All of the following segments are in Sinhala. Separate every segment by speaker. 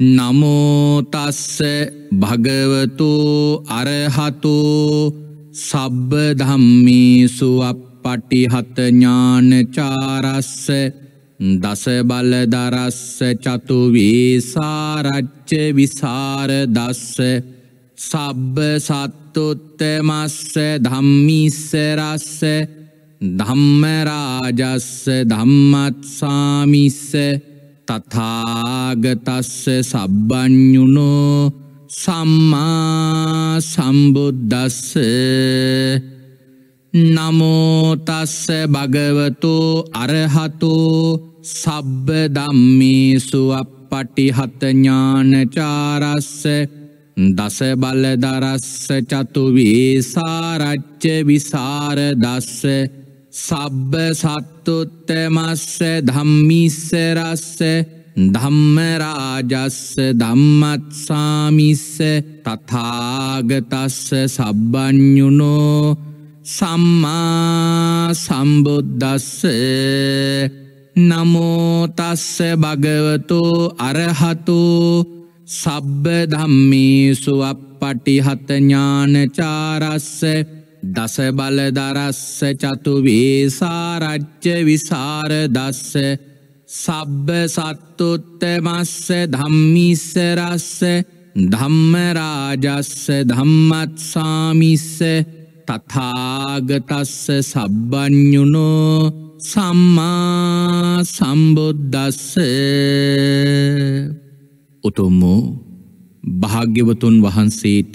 Speaker 1: නමෝතස්ස භගවතු අරහතු සබ්බ ධම්මීසු අපපටිහතඥානචාරස්ස දස බලදරස්ස චතුවේසාරච්ච විසාරදස්ස සබ්බ සත්තුත්තමස්ස ධම්මිස්සරස්ස ධම්මරාජස්ස ධම්මත්සාමිස්ස තථාගතස්ස සබ්බඥුනෝ සම්මා සම්බුද්දස්ස නමෝතස්ස භගවතු අරහතු සබ්බ දම්මේසු අපපටිහතඥානචාරස්ස දස බලදරස්ස චතුවේසාරච්ච විසාර දස්ස සබ්බ සත්තුත්තමස්ස ධම්මිස්සරස්ස ධම්මරාජස්ස ධම්මත්සාමිස්ස තථාගතස්ස සබ්බඥුනෝ සම්මා සම්බුද්දස්ස නමෝතස්ස භගවතෝ අරහතෝ සබ්බ ධම්මේසු අප පටිහතඥානචාරස්ස දස බලදරස්ස චතු වේසාරච්ච විසාර දස්ස සබ්බ සත්තුත්තමස්ස ධම්මිස්සරස්ස ධම්මරාජස්ස ධම්මත්සාමිස්ස තථාගතස්ස සබ්බඥුනෝ සම්මා සම්බුද්දස්ස උතුම් වූ භාග්‍යවතුන් වහන්සේට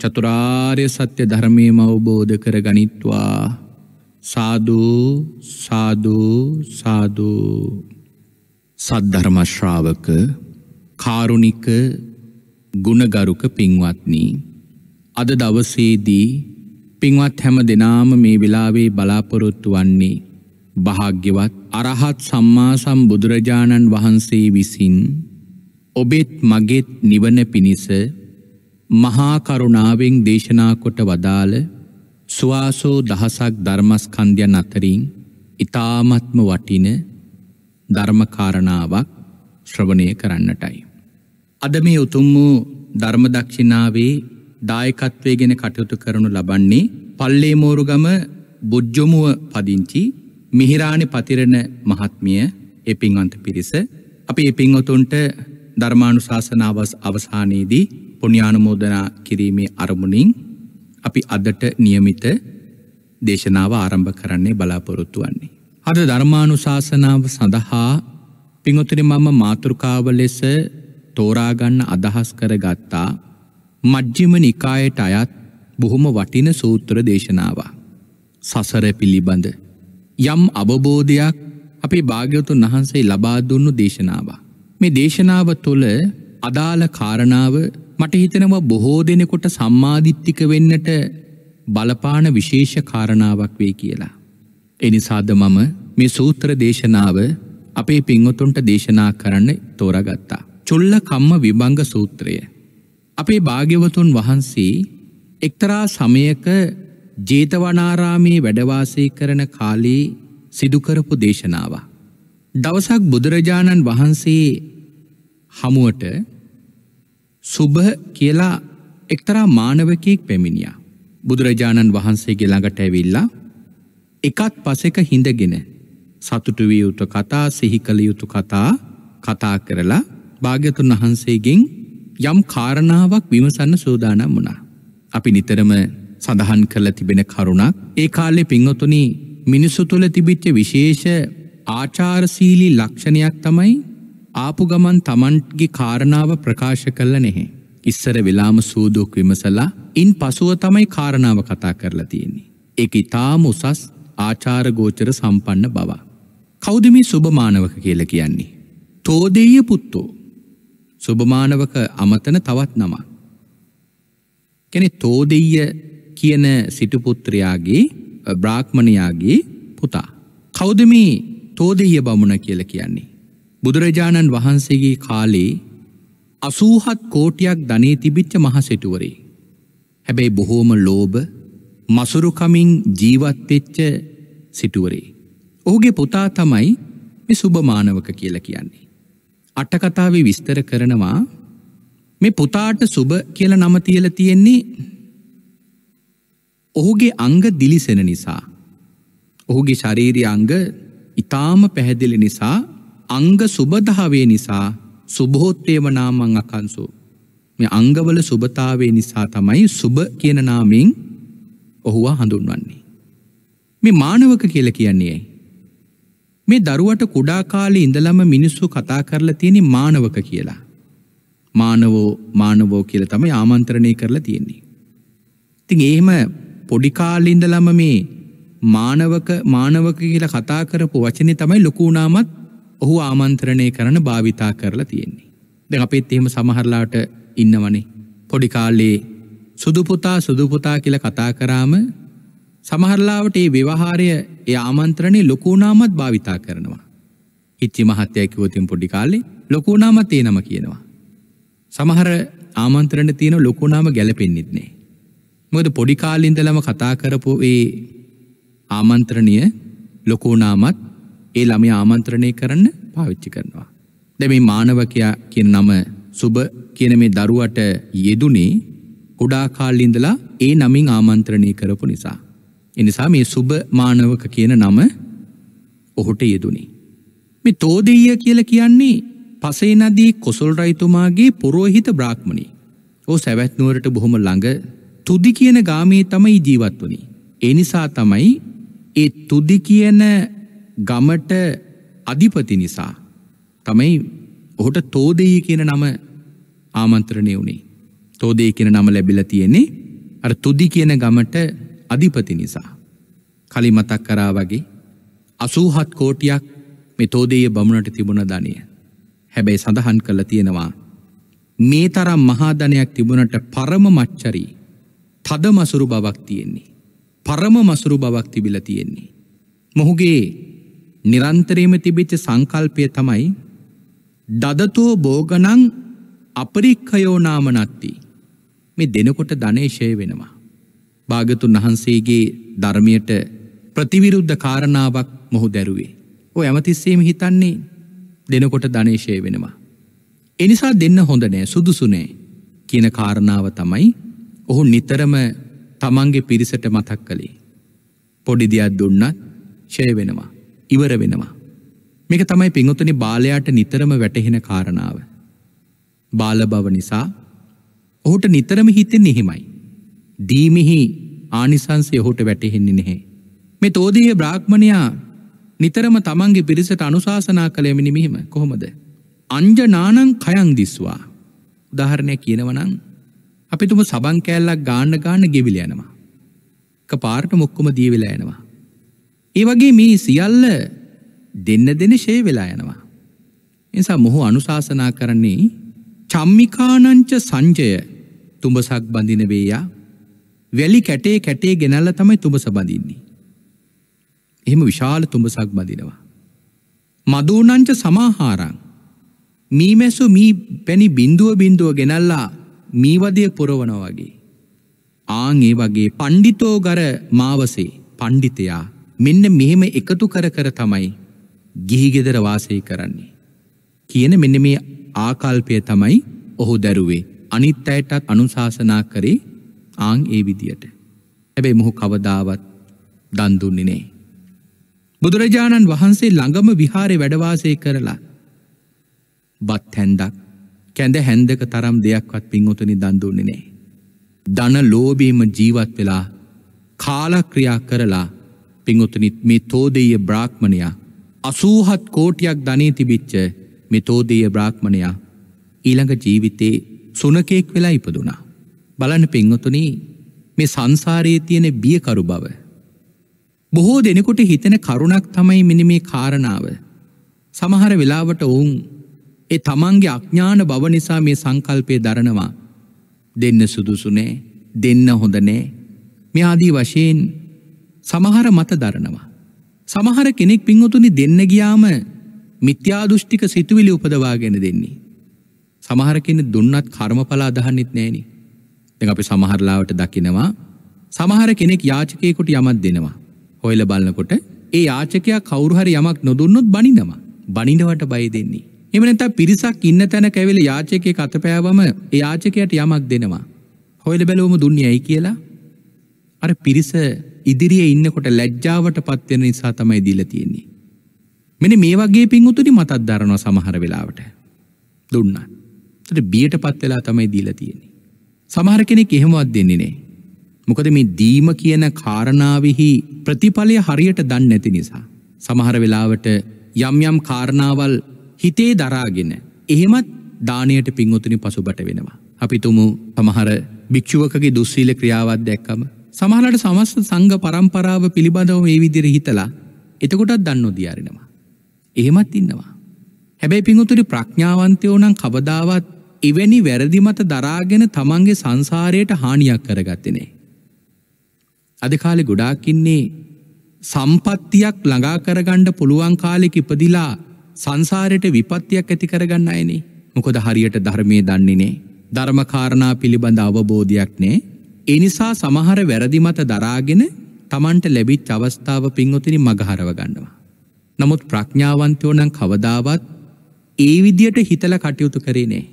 Speaker 1: චතුරාර්ය සත්‍ය ධර්මයම අවබෝධ කර ගනිත්වා සාධූ සාධූ සාධූ සද්ධර්මශ්‍රාවක කාරුණික ගුණගරුක පින්වත්නී අද දවසේදී පින්වත් හැම දෙනාම මේ වෙලාවේ බලාපොරොත්තු වන්නේ භාග්‍යවත් අරහත් සම්මා සම්බුදුරජාණන් වහන්සේ විසින් ඔබෙත් මගෙත් නිවන පිණිස මහා කරුණාවෙන් දේශනා කොට වදාළ සුවාසෝ දහසක් ධර්මස්කන්ධයන් අතරින් ඊ타මත්ම වටින ධර්මකාරණාවක් ශ්‍රවණය කරන්නටයි. අද මේ උතුම් වූ ධර්ම දක්ෂිනාවේ දායකත්වයේ ගැන කටයුතු කරනු ලබන්නේ පල්ලේ මෝරුගම බොජ්ජොමුව පදිංචි මිහිරාණි පතිරණ මහත්මිය ඒ පින්වන්ත පිරිස අපි ඒ පින්වතුන්ට ධර්මානුශාසනාවස් අවසානයේදී පුණ්‍යානුමෝදනා කිරීමේ අරමුණින් අපි අදට નિયમિત දේශනාව ආරම්භ කරන්නේ බලාපොරොත්තු වෙන්නේ. අද ධර්මානුශාසනාව සඳහා පිඟුතුනි මම මාතෘකාව ලෙස තෝරා ගන්න අදහස් කරගත්තා මජ්ක්‍ධිම නිකායට අයත් බොහොම වටින සූත්‍ර දේශනාව. සසර පිළිබඳ යම් අවබෝධයක් අපේ භාග්‍යවතුන් වහන්සේ ලබා දුන්නු දේශනාව. මේ දේශනාව තුළ අදාළ කාරණාව මට හිතනවා බොහෝ දෙනෙකොට සම්මාධිත්තික වෙන්නට බලපාන විශේෂ කාරණාවක් වේ කියලා. එනිසාද මම මේ සූත්‍ර දේශනාව අපේ පින්වතුන්ට දේශනා කරන්න තෝරගත්තා. චුල්ල කම්ම විභංග සූත්‍රය. අපේ භාග්‍යවතුන් වහන්සේ එක්තරා සමයක ජේතවනාරාමේ වැඩවාසය කරන කාලේ සිදුකරපු දේශනාව. දවසක් බුදුරජාණන් වහන්සේ හමුවට සුභ කියලා එක්තරා මානවකයෙක් පැමිණියා. බුදුරජාණන් වහන්සේගේ ළඟට ඇවිල්ලා එකත් පසෙක හිඳගෙන සතුටු විය යුතු කතා සිහි කළ යුතු කතා කතා කරලා භාග්‍යතුන් වහන්සේගෙන් යම් කාරණාවක් විමසන්න සූදානම් වුණා. අපි නිතරම සඳහන් කරලා තිබෙන කරුණක් ඒ කාලේ පින්වතුනි මිනිසු තුළ තිබිච්ච විශේෂ ආචාරශීලී ලක්ෂණයක් තමයි ආපු ගමන් තමන්ගේ කාරණාව ප්‍රකාශ කල්ල නෙහෙ. ඉස්සර වෙලාම සූදුක් විමසලා ඉන් පසුව තමයි කාරණාව කතා කරලා තියෙන්නේ. එක ඉතාම උසස් ආචාරගෝචර සම්පන්න බවා. කෞදමි සුභමානවක කියල කියන්නේ. තෝදේය පුත්තෝ සුභමානවක අමතන තවත් නමක්. කෙනෙ තෝදෙය කියන සිටුපුත්‍රයාගේ බ්‍රාක්්මණයාගේ පුතා. කෞදමී තෝදෙය බමුණ කියල කියන්නේ. බුදුරජාණන් වහන්සේගේ කාලේ අසූහත් කෝටියක් ධනේ තිබිච්ච මහසෙටුවරේ. හැබැයි බොහෝම ලෝභ මසුරුකමින් ජීවත්වෙච්ච සිටුවරේ. ඔහුගේ පුතා තමයි මේ සුභමානවක කියලා කියන්නේ. අටකතාවේ විස්තර කරනවා මේ පුතාට සුභ කියල නම තියල තියෙන්නේ ඔහුගේ අංග දිලිසෙන නිසා. ඔහුගේ ශරීරි අංග ඉතාම පැහැදිලි නිසා අංග සුබදහවේ නිසා සුභෝත්තේව නාමං අකන්සෝ. මේ අංගවල සුභතාවේ නිසා තමයි සුභ කියන නාමෙන් ඔහුවා හඳුන්වන්නේ. මේ මානවක කියල කියන්නේයි. මේ දරුවට කුඩා කාලේ ඉඳලම මිනිස්සු කතා කරලා තියෙන මානවක කියලා. මානවෝ මානවෝ කියල තමයි ආමන්ත්‍රණය කරලා තියෙන්නේ. තින් එහෙම පොඩිකාලින්දලම මේ මානවක මානවක කියලා කතා කරපු වචනේ තමයි ලොකුණාමත් ඔහු ආමන්ත්‍රණය කරන භාවිතා කරලා තියෙන්නේ. දෙ අපේත් එහෙම සමහරලාට ඉන්නවනේ. පොඩි කාල්ලේ සුදුපුතා සුදුපුතා කියල කතා කරාම සමහරලාවට ඒ ව්‍යවහාරය ඒ ආමන්ත්‍රණය ලොකුණාමත් භාවිතා කරනවා. ඉච්චි මහත්තයකිවතින් පොඩි කාලේ ලොකුණාමත් ඒ නම කියනවා. සමහර ආමන්ත්‍රණ තියෙන ලොකුණාම ගැලපෙන්න්නෙත්නේ. මොද පොඩිකාලින්දලම කතා කරපු ඒ ආමන්ත්‍රණය ලොකුණාමත් ඒ ළමය ආමන්ත්‍රණය කරන්න පාවිච්චි කරනවා. දැ මේ මානවකයා කියන නම සුබ කියන මේ දරුවට යෙදුනේ කුඩා කාල්ලින්දලා ඒ නමින් ආමන්ත්‍රණය කරපු නිසා. එනිසා මේ සුබ මානවක කියන නම ඔහුට යෙදුනේ. මේ තෝදෙය කියල කියන්නේ පසේනදී කොසල් රයිතුමාගේ පුරෝහිත බ්‍රාක්්මණි ඕ සැවැත්නුවරට බොහොම ළඟ තුදි කියන ගාමේ තමයි ජීවත් වනි. එනිසා තමයි ඒ තුදි කියන ගමට අධිපති නිසා තමයි ඔහුට තෝදෙයි කියන නම ආමන්ත්‍රණය වුණේ. තෝදේ කියන නම ලැබිල තියෙන්නේ අර තුදි කියන ගමට අධිපති නිසා. කලි මතක් කරා වගේ අසූහත් කෝටියක් මේ තෝදයේ බමුණට තිබුණ ධනය. හැබැයි සඳහන් කළ තියෙනවා. මේ තරම් මහාධනයක් තිබුණට පරම මච්චරී තද මසුරු බවක් තියෙන්නේ. පරම මසුරු බවක් තිබිල තියෙන්නේ. මොහුගේ නිරන්තරයම තිබිච්ච සංකල්පය තමයි දදතෝ බෝගනං අපරික්කයෝනාමනත්ති මේ දෙනකොට ධනේශය වෙනවා. භාගතුන් වහන්සේගේ ධර්මයට ප්‍රතිවිරුද්ධ කාරණාවක් මොහු දැරුවේ. ඔ ඇමතිස්සේම හිතන්නේ දෙනකොට ධනේශය වෙනවා. එනිසා දෙන්න හොඳනෑ සුදුසුනෑ කියන කාරණාව තමයි ඔහු නිතරම තමන්ගේ පිරිසට මතක් කළේ. පොඩි දෙයක් දුන්නත් ෂය වෙනවා. ඉවර වෙනවා. මේක තමයි පිංගොතුනි බාලයාට නිතරම වැටහෙන කාරණාව. බාල බව නිසා ඔහුට නිතරම හිතෙන්නේ එහෙමයි. දීමිහි ආනිසංසය ඔහුට වැටහෙන්නේ නැහැ. මේ තෝදීය බ්‍රාහ්මණයා නිතරම තමන්ගේ පිරිසට අනුශාසනා කළෙමිනි මෙහිම කොහොමද? අංජනානං කයං දිස්වා. උදාහරණයක් කියනවනම් අපි තුමු සබන් කෑල්ලක් ගාන්න ගාන්න ගෙවිල යනවා. කපාරට මොක්කොම දීවිලා යනවා. ඒ වගේ මේ සියල්ල දෙන්න දෙන ෂේ වෙලා යනවා. එනිසා මොහු අනුශාසනා කරන්නේ චම්මිකානංච සංජය තුඹසක් බඳින වේයා වැලි කැටේ කැටේ ගෙනල්ල තමයි තුඹස බඳින්නේ. එහෙම විශාල තුඹසක් බඳිනවා. මදූනංච සමාහාරං මීමැසු මී පැණි බින්දුව බින්දුව ගෙනල්ලා මීවදය පුරවන වගේ. ආං ඒ වගේ පණ්ඩිතෝගර මාවසේ පණ්ඩිතයා මෙන්න මෙහෙම එකතු කර කර තමයි ගිහිගෙදර වාසය කරන්නේ. කියන මෙන්න මේ ආකල්පය තමයි ඔහු දැරුවේ අනිත් අයටත් අනුශාසනා කරේ ආං ඒ විදියට. හැබැයි මොහු කවදාවත් දන් දුන්නේ නෑ. බුදුරජාණන් වහන්සේ ළඟම විහාරේ වැඩවාසය කරලා බත් හැන්දක් කැඳ හැන්දක තරම් දෙයක්වත් පින්වතුනි දන් දුන්නේ නෑ. ධන ලෝභීම ජීවත් වෙලා කාලක්‍රියා කරලා පිංගොතනිත් මේ තෝදීය බ්‍රාහ්මණයා අසූහත් කෝටියක් ධනී තිබිච්ච මේ තෝදීය බ්‍රාහ්මණයා ඊළඟ ජීවිතේ සුනකයෙක් වෙලා ඉපදුනා. බලන්න පිංගොතුනි මේ සංසාරයේ තියෙන බියකරු බව. බොහෝ දෙනෙකුට හිතෙන කරුණක් තමයි මෙනි මේ කාරණාව. සමහර වෙලාවට ඔවුන් ඒ තමන්ගේ අඥාන බව නිසා මේ සංකල්පය දරනවා. දෙන්න සුදුසුනේ දෙන්න හොඳනේ මෙයාදී වශයෙන් සමහර මත දරනවා. සමහර කෙනෙක් පින්වතුනි දෙන්න ගියාම මිත්‍යාදෘෂ්ටික සිතුවිලි උපදවාගෙන දෙන්නේ. සමහර කෙන දුන්නත් කර්මඵල අදහන්නෙත් නෑනි. දැන් අපි සමහරලාවට දකිනවා සමහර කෙනෙක් යාචකයෙකුට යමක් දෙනවා. හොයලා බලනකොට ඒ යාචකයා කවුරු හරි යමක් නොදුන්නොත් බනිනවා. බනිනවට බය දෙන්නේ. එහෙම නැත්නම් පිරිසක් ඉන්න තැන කැවිල යාචකයෙක් අතපෑවම ඒ යාචකයාට යමක් දෙනවා. හොයලා බැලුවම දුන්නේ ඇයි කියලා අර පිරිස ඉදිරියේ ඉන්නකොට ලැජ්ජාවට පත්වෙන නිසා තමයි දීලා තියෙන්නේ. මෙන්න මේ වගේ පින්වුතුනි මතක් දරනවා සමහර වෙලාවට. දුන්නා. ඒතර බියටපත් වෙලා තමයි දීලා තියෙන්නේ. සමහර කෙනෙක් එහෙමවත් දෙන්නේ නැහැ. මොකද මේ දීම කියන කාරණාවෙහි ප්‍රතිඵලය හරියට දන්නේ නැති නිසා සමහර වෙලාවට යම් යම් කාරණාවල් හිතේ දරාගෙන එහෙමත් දාණයට පිංඔතුනි පසුබට වෙනවා. අපි තුමු සමහර භික්ෂුවකගේ දුස්සීල ක්‍රියාවක් දැක්කම සමහලට සමස්ත සංග පරම්පරාව පිළිබඳව මේ විදිර හිතලා එතකොටත් දන්න උදියාරෙනවා. එහෙමත් ඉන්නවා. හැබැයි පිංහුතුරි ප්‍රඥාවන්තයෝනං කවදාවත් එවැනි වැරදි මත දරාගෙන තමන්ගේ සංසාරයට හානියක් කරගත්තනේ. අද කාලෙ ගොඩාකින්නේ සම්පත්තියක් ළඟා කරගණ්ඩ පුළුවන් කාලෙක ඉපදිලා සංසාරයට විපත්තියක් ඇති කරගන්න අයනේ මොකොද හරියට ධර්මය දන්නේ නේ ධර්මකාරණා පිළිබඳ අවබෝධයක් නේ එනිසා සමහර වැරදි මත දරාගෙන තමන්ට ලැබිච් අවස්ථාව පින්වතිනි මගහරව ගන්නවා. නමුත් ප්‍රඥාවන්තයෝ නම් කවදාවත් ඒ විදියට හිතල කටයුතු කරේ නෑ.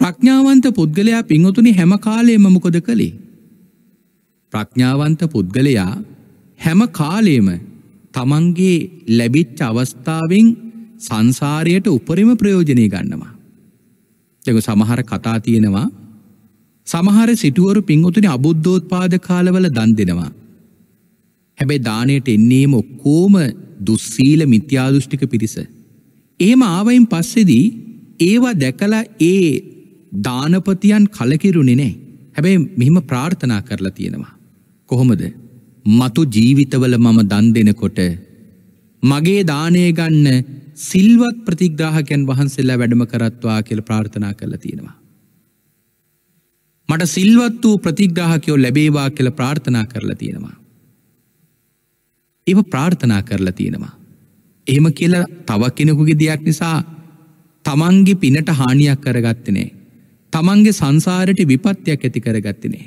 Speaker 1: ප්‍රඥාවන්ත පුද්ගලයා පින්වතුනි හැම කාලේම මොකද කළේ. ප්‍රඥාවන්ත පුද්ගලයා හැම කාලේම තමන්ගේ ලැබිච්ච අවස්ථාවෙන් සංසාරයට උපරිම ප්‍රයෝජනය ගන්නවා. දෙක සමහර කතා තියෙනවා සමහර සිටුවරු පින්වතුනි අබුද්ධෝත්පාද කාලවල දන් දෙනවා. හැබැයි දාණයට එන්නේම ඔක්කොම දුස්සීල මිත්‍යාදෘෂ්ටික පිරිස. එහෙම ආවයින් පස්සේදී ඒවා දැකලා ඒ දානපතියන් කලකිරුණේ නැහැ. හැබැයි මෙහිම ප්‍රාර්ථනා කරලා තියෙනවා. කොහොමද? මතු ජීවිතවල මම දන් දෙනකොට මගේ දානය ගන්න සිල්වත් ප්‍රතිග්‍රාහකයන් වහන්සේලා වැඩම කරත්වා කියලා ප්‍රාර්ථනා කරලා තියෙනවා. මට සිල්වත් වූ ප්‍රතිග්‍රාහකයෝ ලැබේවා කියල ප්‍රාර්ථනා කරලා තියෙනවා. එම ප්‍රාර්ථනා කරලා තියෙනවා. එහෙම කියලා තවක් කෙනෙකුගේ දෙයක් නිසා තමන්ගේ පිනට හානියක් කරගත්තනේ. තමන්ගේ සංසාරයට විපත්යක් ඇති කරගත්තනේ.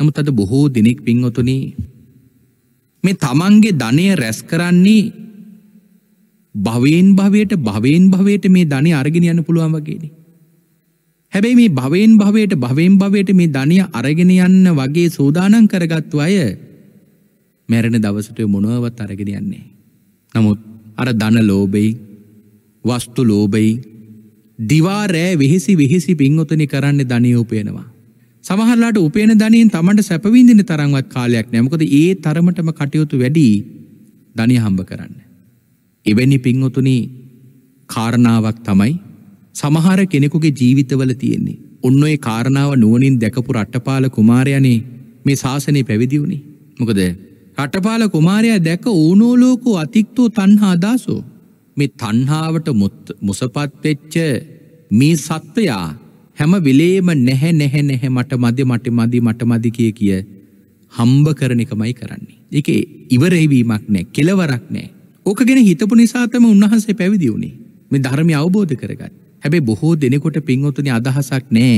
Speaker 1: නමුත් අද බොහෝ දෙනෙක් පින්වතුනී මේ තමන්ගේ ධනය රැස් කරන්නේ භවයෙන් භවයට භවයෙන් භවයට මේ ධනය අරගෙන යන්න පුළුවන් වගේනි. හැබැයි මේ භවෙන් භවයට භවෙන් භවයට මේ ධනිය අරගෙන යන්න වගේ සූදානම් කරගත්තු අය මැරෙන දවසට මොනවත් අරගෙන යන්නේ. නමුත් අර ධන ලෝභයි වස්තු ලෝභයි දිවා රෑ වෙහෙසි වෙහෙසි පින්වතුනි කරන්න ධනිය උපයනවා. සමහරලාට උපයන ධනියෙන් Tamanට සැප විඳින තරම්වත් කාලයක් නෑ. මොකද ඒ තරමටම කටයුතු වැඩි ධනිය හම්බ කරන්න. එවැනි පින්වතුනි කාරණාවක් තමයි සමහර කෙනෙකුගේ ජීවිතවල තියෙන්නේ. ඔන්න ඔය කාරණාව නුවණින් දැකපු රට්ටපාල කුමාරයානේ මේ ශාසනය පැවිදි වුණේ. මොකද රට්ටපාල කුමාරයා දැක ඕනෝලෝකෝ අතික්තෝ තණ්හා දාසෝ. මේ තණ්හාවට මුසපත් වෙච්ච මේ සත්වයා හැම වෙලේම නැහැ නැහැ නැහැ මට මදි මට මදි මට මදි කිය කිය හම්බ කරන එකමයි කරන්නේ. ඒකේ ඉවරෙවීමක් නැහැ, කෙලවරක් නැහැ. ඕක ගැන හිතපු නිසා තමයි උන්වහන්සේ පැවිදි වුණේ. මේ ධර්මය අවබෝධ කරගන්න. හැබැයි බොහෝ දෙනෙකොට පින්වතුනි අදහසක් නෑ.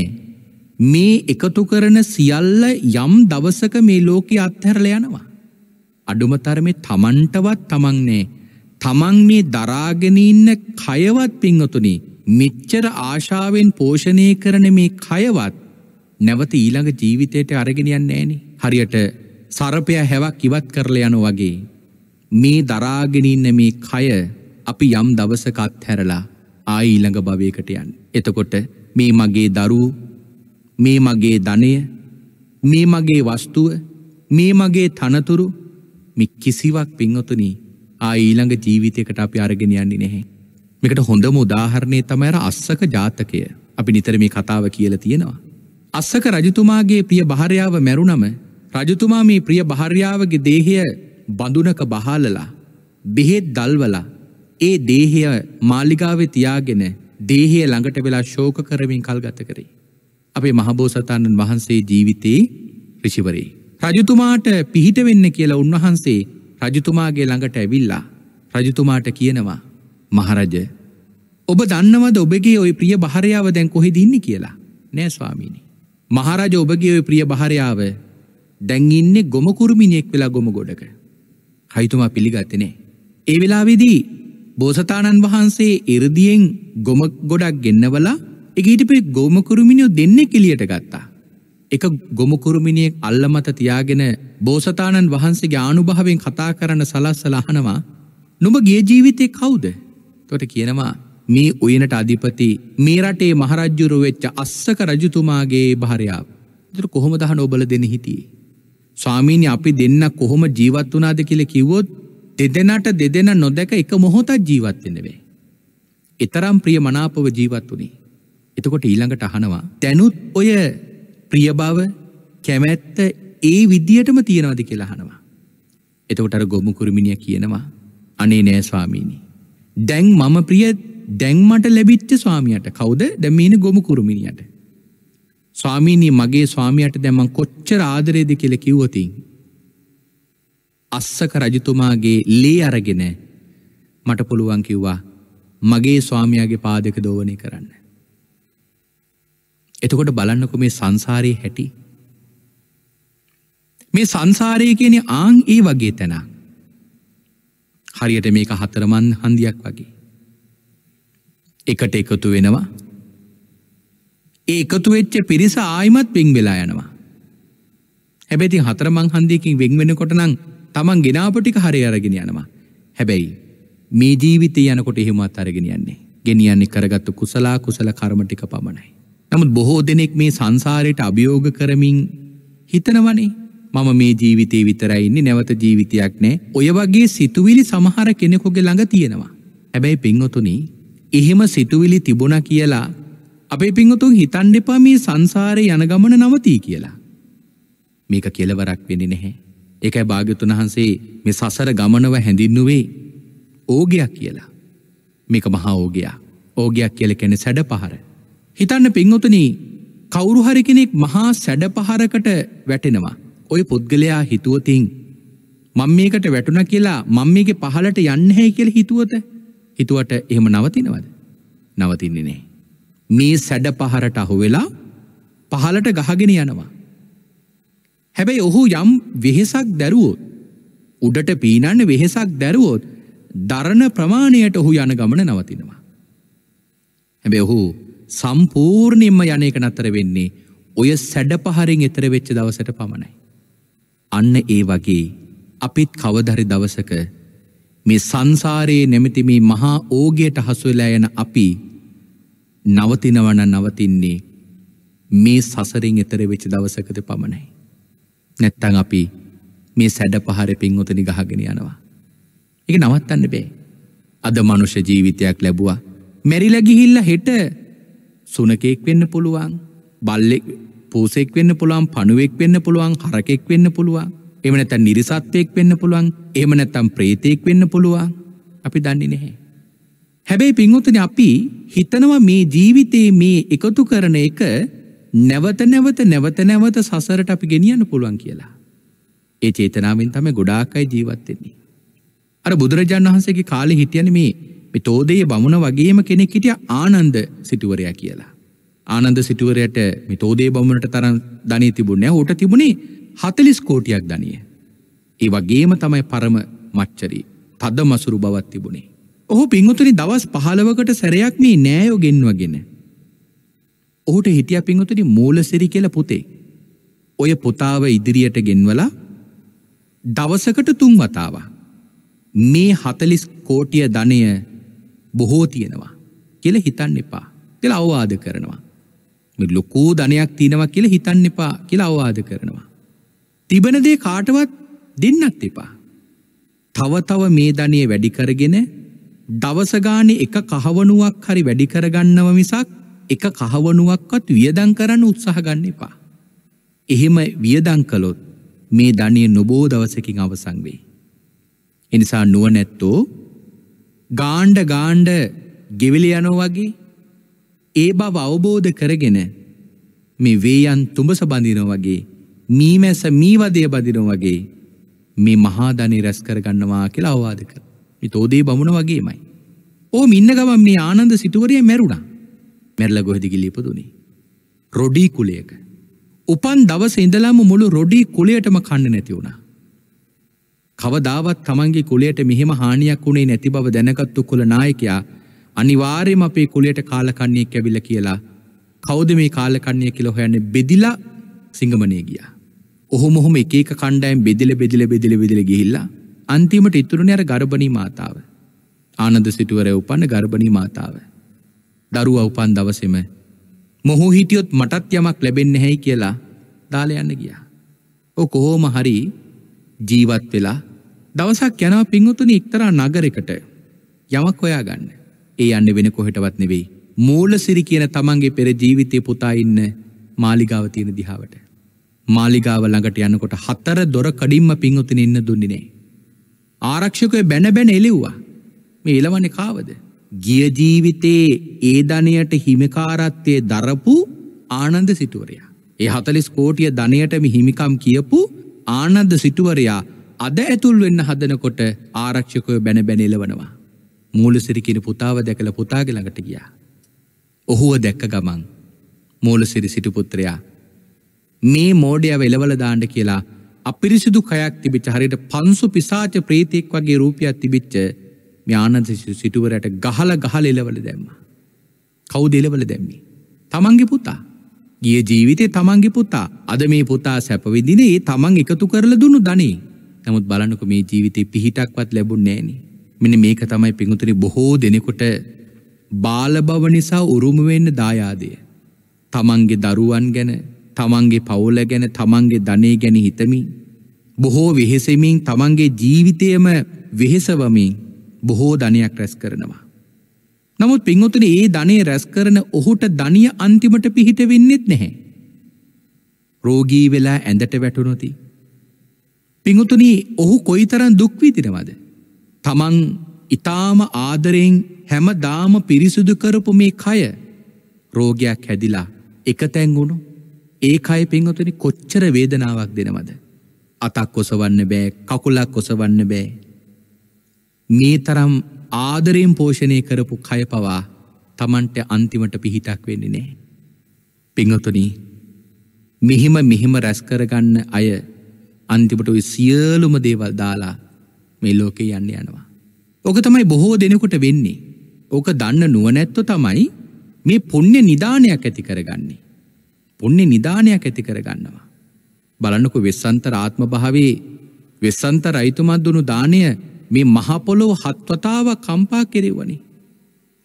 Speaker 1: මේ එකතු කරන සියල්ල යම් දවසක මේ ලෝකේ අත්හැරලා යනවා. අඩුම තරමේ තමන්ටවත් තමන් නෑ. තමන් මේ දරාගෙන ඉන්න කයවත් පින්වතුනි මෙච්චර ආශාවෙන් පෝෂණය කරන මේ කයවත් නැවත ඊළඟ ජීවිතයට අරගෙන යන්නේ නෑනේ. හරියට සරපය හැවක් ඉවත් කරලා යනවා වගේ මේ දරාගෙන ඉන්න මේ කය අපි යම් දවසක අත්හැරලා ආයි ඊළඟ භවයකට යන්න. එතකොට මේ මගේ දරුවෝ මේ මගේ ධනය මේ මගේ වස්තුව මේ මගේ තනතුරු මේ කිසිවක් පින්වතුනි ආයි ඊළඟ ජීවිතයකට අපි අරගෙන යන්නේ නැහැ. මේකට හොඳම උදාහරණය තමයි අර අස්සක ජාතකය. අපි නිතර මේ කතාව කියලා තියෙනවා. අස්සක රජතුමාගේ ප්‍රිය භාර්යාව මැරුණම රජතුමා මේ ප්‍රිය භාර්යාවගේ දේහය බඳුනක බහාලලා බෙහෙත් දල්වලා ඒ දේහය මාලිගාවේ තියාගෙන දේහය ළඟට වෙලා ශෝක කරමින් කල් ගත කරේ. අපේ මහබෝසතාණන් වහන්සේ ජීවිතයේ ඍෂිවරේ. රජතුමාට පිහිට වෙන්න කියලා උන්වහන්සේ රජතුමාගේ ළඟට ඇවිල්ලා රජතුමාට කියනවා මහරජ ඔබ දන්නවද ඔබගේ ඔය ප්‍රිය භාරයාව දැන් කොහෙද ඉන්නේ කියලා නෑ ස්වාමීනි මහරජ ඔබගේ ඔය ප්‍රිය භාරයාව දැන් ඉන්නේ ගොම කුරුමිනියෙක් වෙලා ගොම ගොඩක හයිතුමා පිළිගත්තේ නෑ ඒ වෙලාවේදී බෝසතාණන් වහන්සේ ඉරදියෙන් ගොම ගොඩක් ගෙන්නවලා එක හිටපේ ගෝමකුරුමිනියෝ දෙන්නේ කෙලියට ගත්තා. එක ගොමකුරුමිනියෙක් අල්ල මත තියාගෙන බෝසතාණන් වහන්සේගේ ආනුභාවෙන් කතා කරන සලස්සල අහනවා නුඹ ගිය ජීවිතේ කවුද? එතකොට කියනවා මේ උයනට අධිපති මේ රටේ මහරජුරු වෙච්ච අස්සක රජතුමාගේ භාර්යාව. එතකොට කොහොමද අහන ඔබල දෙන්නේ හිටියේ? ස්වාමීනි අපි දෙන්න කොහොම ජීවත් වුණාද කියලා කිව්වොත් දෙදෙනට දෙදෙන නොදැක එක මොහොතක් ජීවත් වෙන්න බෑ. ඊතරම් ප්‍රිය මනාපව ජීවත් වුණේ. එතකොට ඊළඟට අහනවා දැනුත් ඔය ප්‍රිය බව කැමැත්ත ඒ විදියටම තියෙනවද කියලා අහනවා. එතකොට අර ගොමු කුරුමිනිය කියනවා අනේ නෑ ස්වාමීනි. දැන් මම ප්‍රිය දැන් මට ලැබිච්ච ස්වාමියාට කවුද? දැන් මේන ගොමු කුරුමිනියට. ස්වාමීනි මගේ ස්වාමියාට දැන් මං කොච්චර ආදරේද කියලා කිව්වොතින් අස්සක රජතුමාගේ ලේ අරගෙන මට පුළුවන් කිව්වා මගේ ස්වාමියාගේ පාදක දෝවනය කරන්න. එතකොට බලන්නකු මේ සංසාරයේ හැටි. මේ සංසාරය කියන ආං ඒ වගේ තැනා. හරියට මේක හතරමන් හන්දියක් වගේ. එකට එකතු වෙනවා ඒ එකතු වෙච්ච පිරිස ආයිමත් පින් වෙලා යනවා. හැබැති හතරමං හන්දියකින් වෙන් වෙනකොට නම් තමන් ගෙනාපටික හරි අරගෙන යනවා. හැබැයි මේ ජීවිතය යනකොට එහෙමත් අරගෙන යන්නේ. ගෙනියන්නේ කරගත්තු කුසලා කුසල කර්මටික පමණයි. නමුත් බොහෝ දෙනෙක් මේ සංසාරයට අභියෝග කරමින් හිතනවනේ මම මේ ජීවිතේ විතරයි ඉන්නේ නැවත ජීවිතයක් නෑ. ඔය වගේ සිතුවිලි සමහර කෙනෙකුගේ ළඟ තියෙනවා. හැබැයි පින්වතුනි එහෙම සිතුවිලි තිබුණා කියලා අපේ පින්වතුන් හිතන්න එපා මේ සංසාරේ යන ගමන නවතී කියලා. මේක කෙලවරක් වෙන්නේ නැහැ. ඒකයි භාග්‍යතුන් වහන්සේ මේ සසර ගමනව හැඳින්නුවේ ඕගයක් කියලා. මේක මහා ඕගයා. ඕගයක් කියල කැනෙ සැඩ පහර. හිතන්න පින්වතුනී කවුරු හරි කෙනෙක් මහා සැඩ පහරකට වැටෙනවා. ඔය පුද්ගලයා හිතුවතින් මං මේකට වැටුණ කියලා මං මේක පහලට යන්න හැ කියල හිතුවත හිතුවට එහෙම නවතිනවද. නවතින්නේ නෑ. මේ සැඩ පහරට අහු වෙලා පහලට ගහගෙන යනවා. හැබැයි ඔහු යම් වෙහෙසක් දැරුවොත් උඩට පීනන්න වෙහෙසක් දැරුවොත් දරණ ප්‍රමාණයට ඔහු යන ගමන නවතිනවා. හැබැ ඔහු සම්පූර්ණයෙන්ම යනක නතර වෙන්නේ ඔය සැඩ පහරින් එතර වෙච්ච දවසට පමණයි. අන්න ඒ වගේ අපිත් කවදරි දවසක මේ සංසාරයේ නැමැති මේ මහා ඕගයට හසුවෙලා යන අපි නවතිනවන නවතින්නේ මේ සසරින් එතර වෙච්ච දවසකද පමණයි. නැත්තං අපි මේ සැඩ පහර පින්වතනි ගහගෙන යනවා. එක නවත්තන්න බේ. අද මනුෂ ජීවිතයක් ලැබවා. මැරිල ගිහිල්ල හෙට සුනකෙක් වෙන්න පුළුවන් බල්ලෙක් පූසෙක් වෙන්න පුළුවන් පණුවෙක් වෙන්න පුළුවන් හරකෙක් වෙන්න පුළුවන් එමනැත නිරිසත්වයෙක් වෙන්න පුළුවන් එමනැත්තම් ප්‍රේතයෙක් වෙන්න පුළුවන් අපි දන්නේ නැහැ. හැබැයි පින්වතන අපි හිතනවා මේ ජීවිතයේ මේ එකතු කරන එක නැවත නැවත නැවත නැවත සසරට අපි ගෙනියන්න පුළුවන් කියලා. ඒ චේතනාවෙන් තම ගොඩාකයි ජීවත්වෙන්නේ. අර බුදුරජාණන් වහන්සේගේ කාලෙ හිටියන මේ මිතෝදයේ බමුණ වගේම කෙනෙක් හිටිය ආනන්ද සිටුවරයා කියලා. ආනන්ද සිටුවරයට මිතෝදේ බමුණට තරම් ධනී තිබුණේ ඌට තිබුණේ හතලිස් කෝටියක් ධනිය. ඒ වගේම තමයි පරම මච්චරී තද මසුරු බවත් තිබුණේ. ඔහු පින්වතුනි දවස් 15කට සැරයක් මේ නෑයෝ ගෙන්වගෙන ඔහුට හිටිය පිංහතුනි මූලසිරි කියල පුතේ. ඔය පොතාව ඉදිරියට ගෙන්වලා දවසකට තුන් වතාවා. මේ හතලිස් කෝටිය ධනය බොහෝ තියෙනවා කියල හිතන්න එපා කියල අවවාද කරනවා. ලොකෝ ධනයක් තියෙනවා කියල හිතන්න එපා කියල අවවාද කරනවා. තිබනදේ කාටවත් දෙන්නත් එපා. තවතව මේ ධනය වැඩිකරගෙන දවසගාන එක කහවනුවක් හරි වැඩිකරගන්නව මිසක් එක කහවනුවක්වත් වියදං කරන්න උත්සාහ ගන්න එපා. එහෙම වියදං කළොත් මේ ධනය නොබෝ දවසකින් අවසන් වෙයි. එනිසා නුවණැත්තෝ ගාණ්ඩ ගාණ්ඩ ගෙවිල යනෝ වගේ ඒ බව අවබෝධ කරගෙන මේ වේයන් තුඹස බඳිනෝ වගේ මීමැස මීවදය බදිනෝ වගේ මේ මහා ධනය රැස් කරගන්නවා කියලා අවවාද කර. මේ තෝදේ බමුණ වගේමයි. ඕ මින්න ගමන් මේ ආනන්ද සිටුවරය මැරුණා. මැරල ගොහෙදි ගිලිපදුනි. රොඩී කුලයක. උපන් දවස ඉඳලාම මුළු රොඩී කුලයටම කණ්ඩ නැති වුණා. කවදාවත් තමන්ගේ කුලයට මෙහෙම හානියක් වුණේ නැති බව දැනගත්තු කුල නායකයා අනිවාර්යම අපේ කුලයට කාලකන්නේ කැවිල කියලා කෞද මේ කාලකන්නේ කියල හොයන්න බෙදිලා සිංගමනය ගියා. ඔහො මොහොම එකක කණ්ඩයම් බෙදිල බෙදිල බෙදිල බෙදිල ගිහිල්ලා අන්තිමට ඉතුරුණ අර ගර්භණී මාතාව. ආනද සිටුවර උපන්න ගර්භණී මාතාව. දරුවා උපන් දවසෙම මොහු හිටියොත් මටත් යමක් ලැබෙන්න හැයි කියලා දාල යන්න ගියා. ඕ කොහෝම හරි ජීවත් වෙලා දවසක් යනවා පින්වතුනි එක්තරා නගරයකට යමක් හොයා ගන්න. ඒ යන්නේ වෙන කොහෙටවත් නෙවෙයි. මූලසිරි කියන තමන්ගේ පෙර ජීවිතේ පුතා ඉන්න මාලිගාව තියෙන දිහාවට. මාලිගාව ළඟට යනකොට හතර දොර කඩින්ම පින්වතුනි ඉන්න දුන්නේ නෑ. ආරක්ෂකය බැන බැන එලිව්වා. මේ එළවන්නේ කාවද? ගිය ජීවිතයේ ඒ ධනයට හිමිකාරත්වය දරපු ආනන්ද සිටුවරයා. ඒ හතලිස් කෝටිය ධනයටම හිමිකම් කියපු ආනන්ද සිටුවරයා අද ඇතුල් වෙන්න හදනකොට ආරක්ෂකය බැන බැනිලවනවා. මූලසිරිකින පුතාව දැකළ පුතාගළඟට ගියා. ඔහුව දැක්ක ගමන් මූලසිරි සිටුපුත්‍රයා. මේ මෝඩය වෙලවල දාණ්ඩ කියලා අපිරිසිදු කයක් තිබිච හරිට පන්සු පිසාච ප්‍රීතිෙක් වගේ රූපයක් තිබිච්ච මේ ආනන්ද සිටුවරට ගහල ගහල එලවල දැම්ම. කවු දෙලවල දැම්මේ. තමන්ගේ පුතා. ගිය ජීවිතේ තමන්ගේ පුතා අද මේ පුතා සැපවිදින ඒ තමන් එකතු කරල දුන්නු ධනේ නමුත් බලන්නක මේ ජීවිතේ පිහිටක්වත් ලැබුන් නෑනි. මෙන මේක තමයි පිඟුතුරි බොහෝ දෙනෙකොට බාලබව නිසා උරුමවෙන්න දායාදය. තමන්ගේ දරුවන් ගැන තමන්ගේ පවුල ගැන තමන්ගේ ධනේ ගැන හිතමින්. බොහෝ වෙහෙසෙමින් තමන්ගේ ජීවිතයම වෙහෙසවමින් බොහෝ ධනයක් රැස් කරනවා. නමුත් පින්වතන ඒ ධනේ රැස් කරන ඔහුට ධනිය අන්තිමට පිහිට වෙන්නෙත් නැහැ. රෝගී වෙලා ඇඳට වැටුනොති. පිංහතුනී ඔහු කොයිතරන් දුක්විදිනවද. තමන් ඉතාම ආදරයෙන් හැම දාම පිරිසුදු කරපු මේ කය රෝගයක් හැදිලා එක තැංගුණු ඒ අය පෙන්වතුනි කොච්චර වේදනාවක් දෙනවද. අතක් කොසවන්න බෑ කකුලක් කොසවන්න බෑ මේ තරම් ආදරයෙන් පෝෂණය කරපු කය පවා තමන්ට අන්තිමට පිහිටක් වෙන්නේ නෑ. පිංහතුනී මෙහිම මෙහෙම රැස්කරගන්න අය අන්තිමට සියලුම දේවල් දාලා මේ ලෝකෙ යන්න යනවා. ඕක තමයි බොහෝ දෙනෙකුට වෙන්නේ. ඕක දන්න නුවනැත්තු තමයි මේ පුුණ්‍ය නිධානයක් ඇති කරගන්නේ. පුුණ්‍ය නිධානයක් ඇති කරගන්නවා. බලන්නකු වෙස්සන්ත රාත්ම භාවේ වෙස්සන්ත රයිතුමත් දුනු දානය මේ මහපොලොව හත්වතාව කම්පා කෙරෙවනි.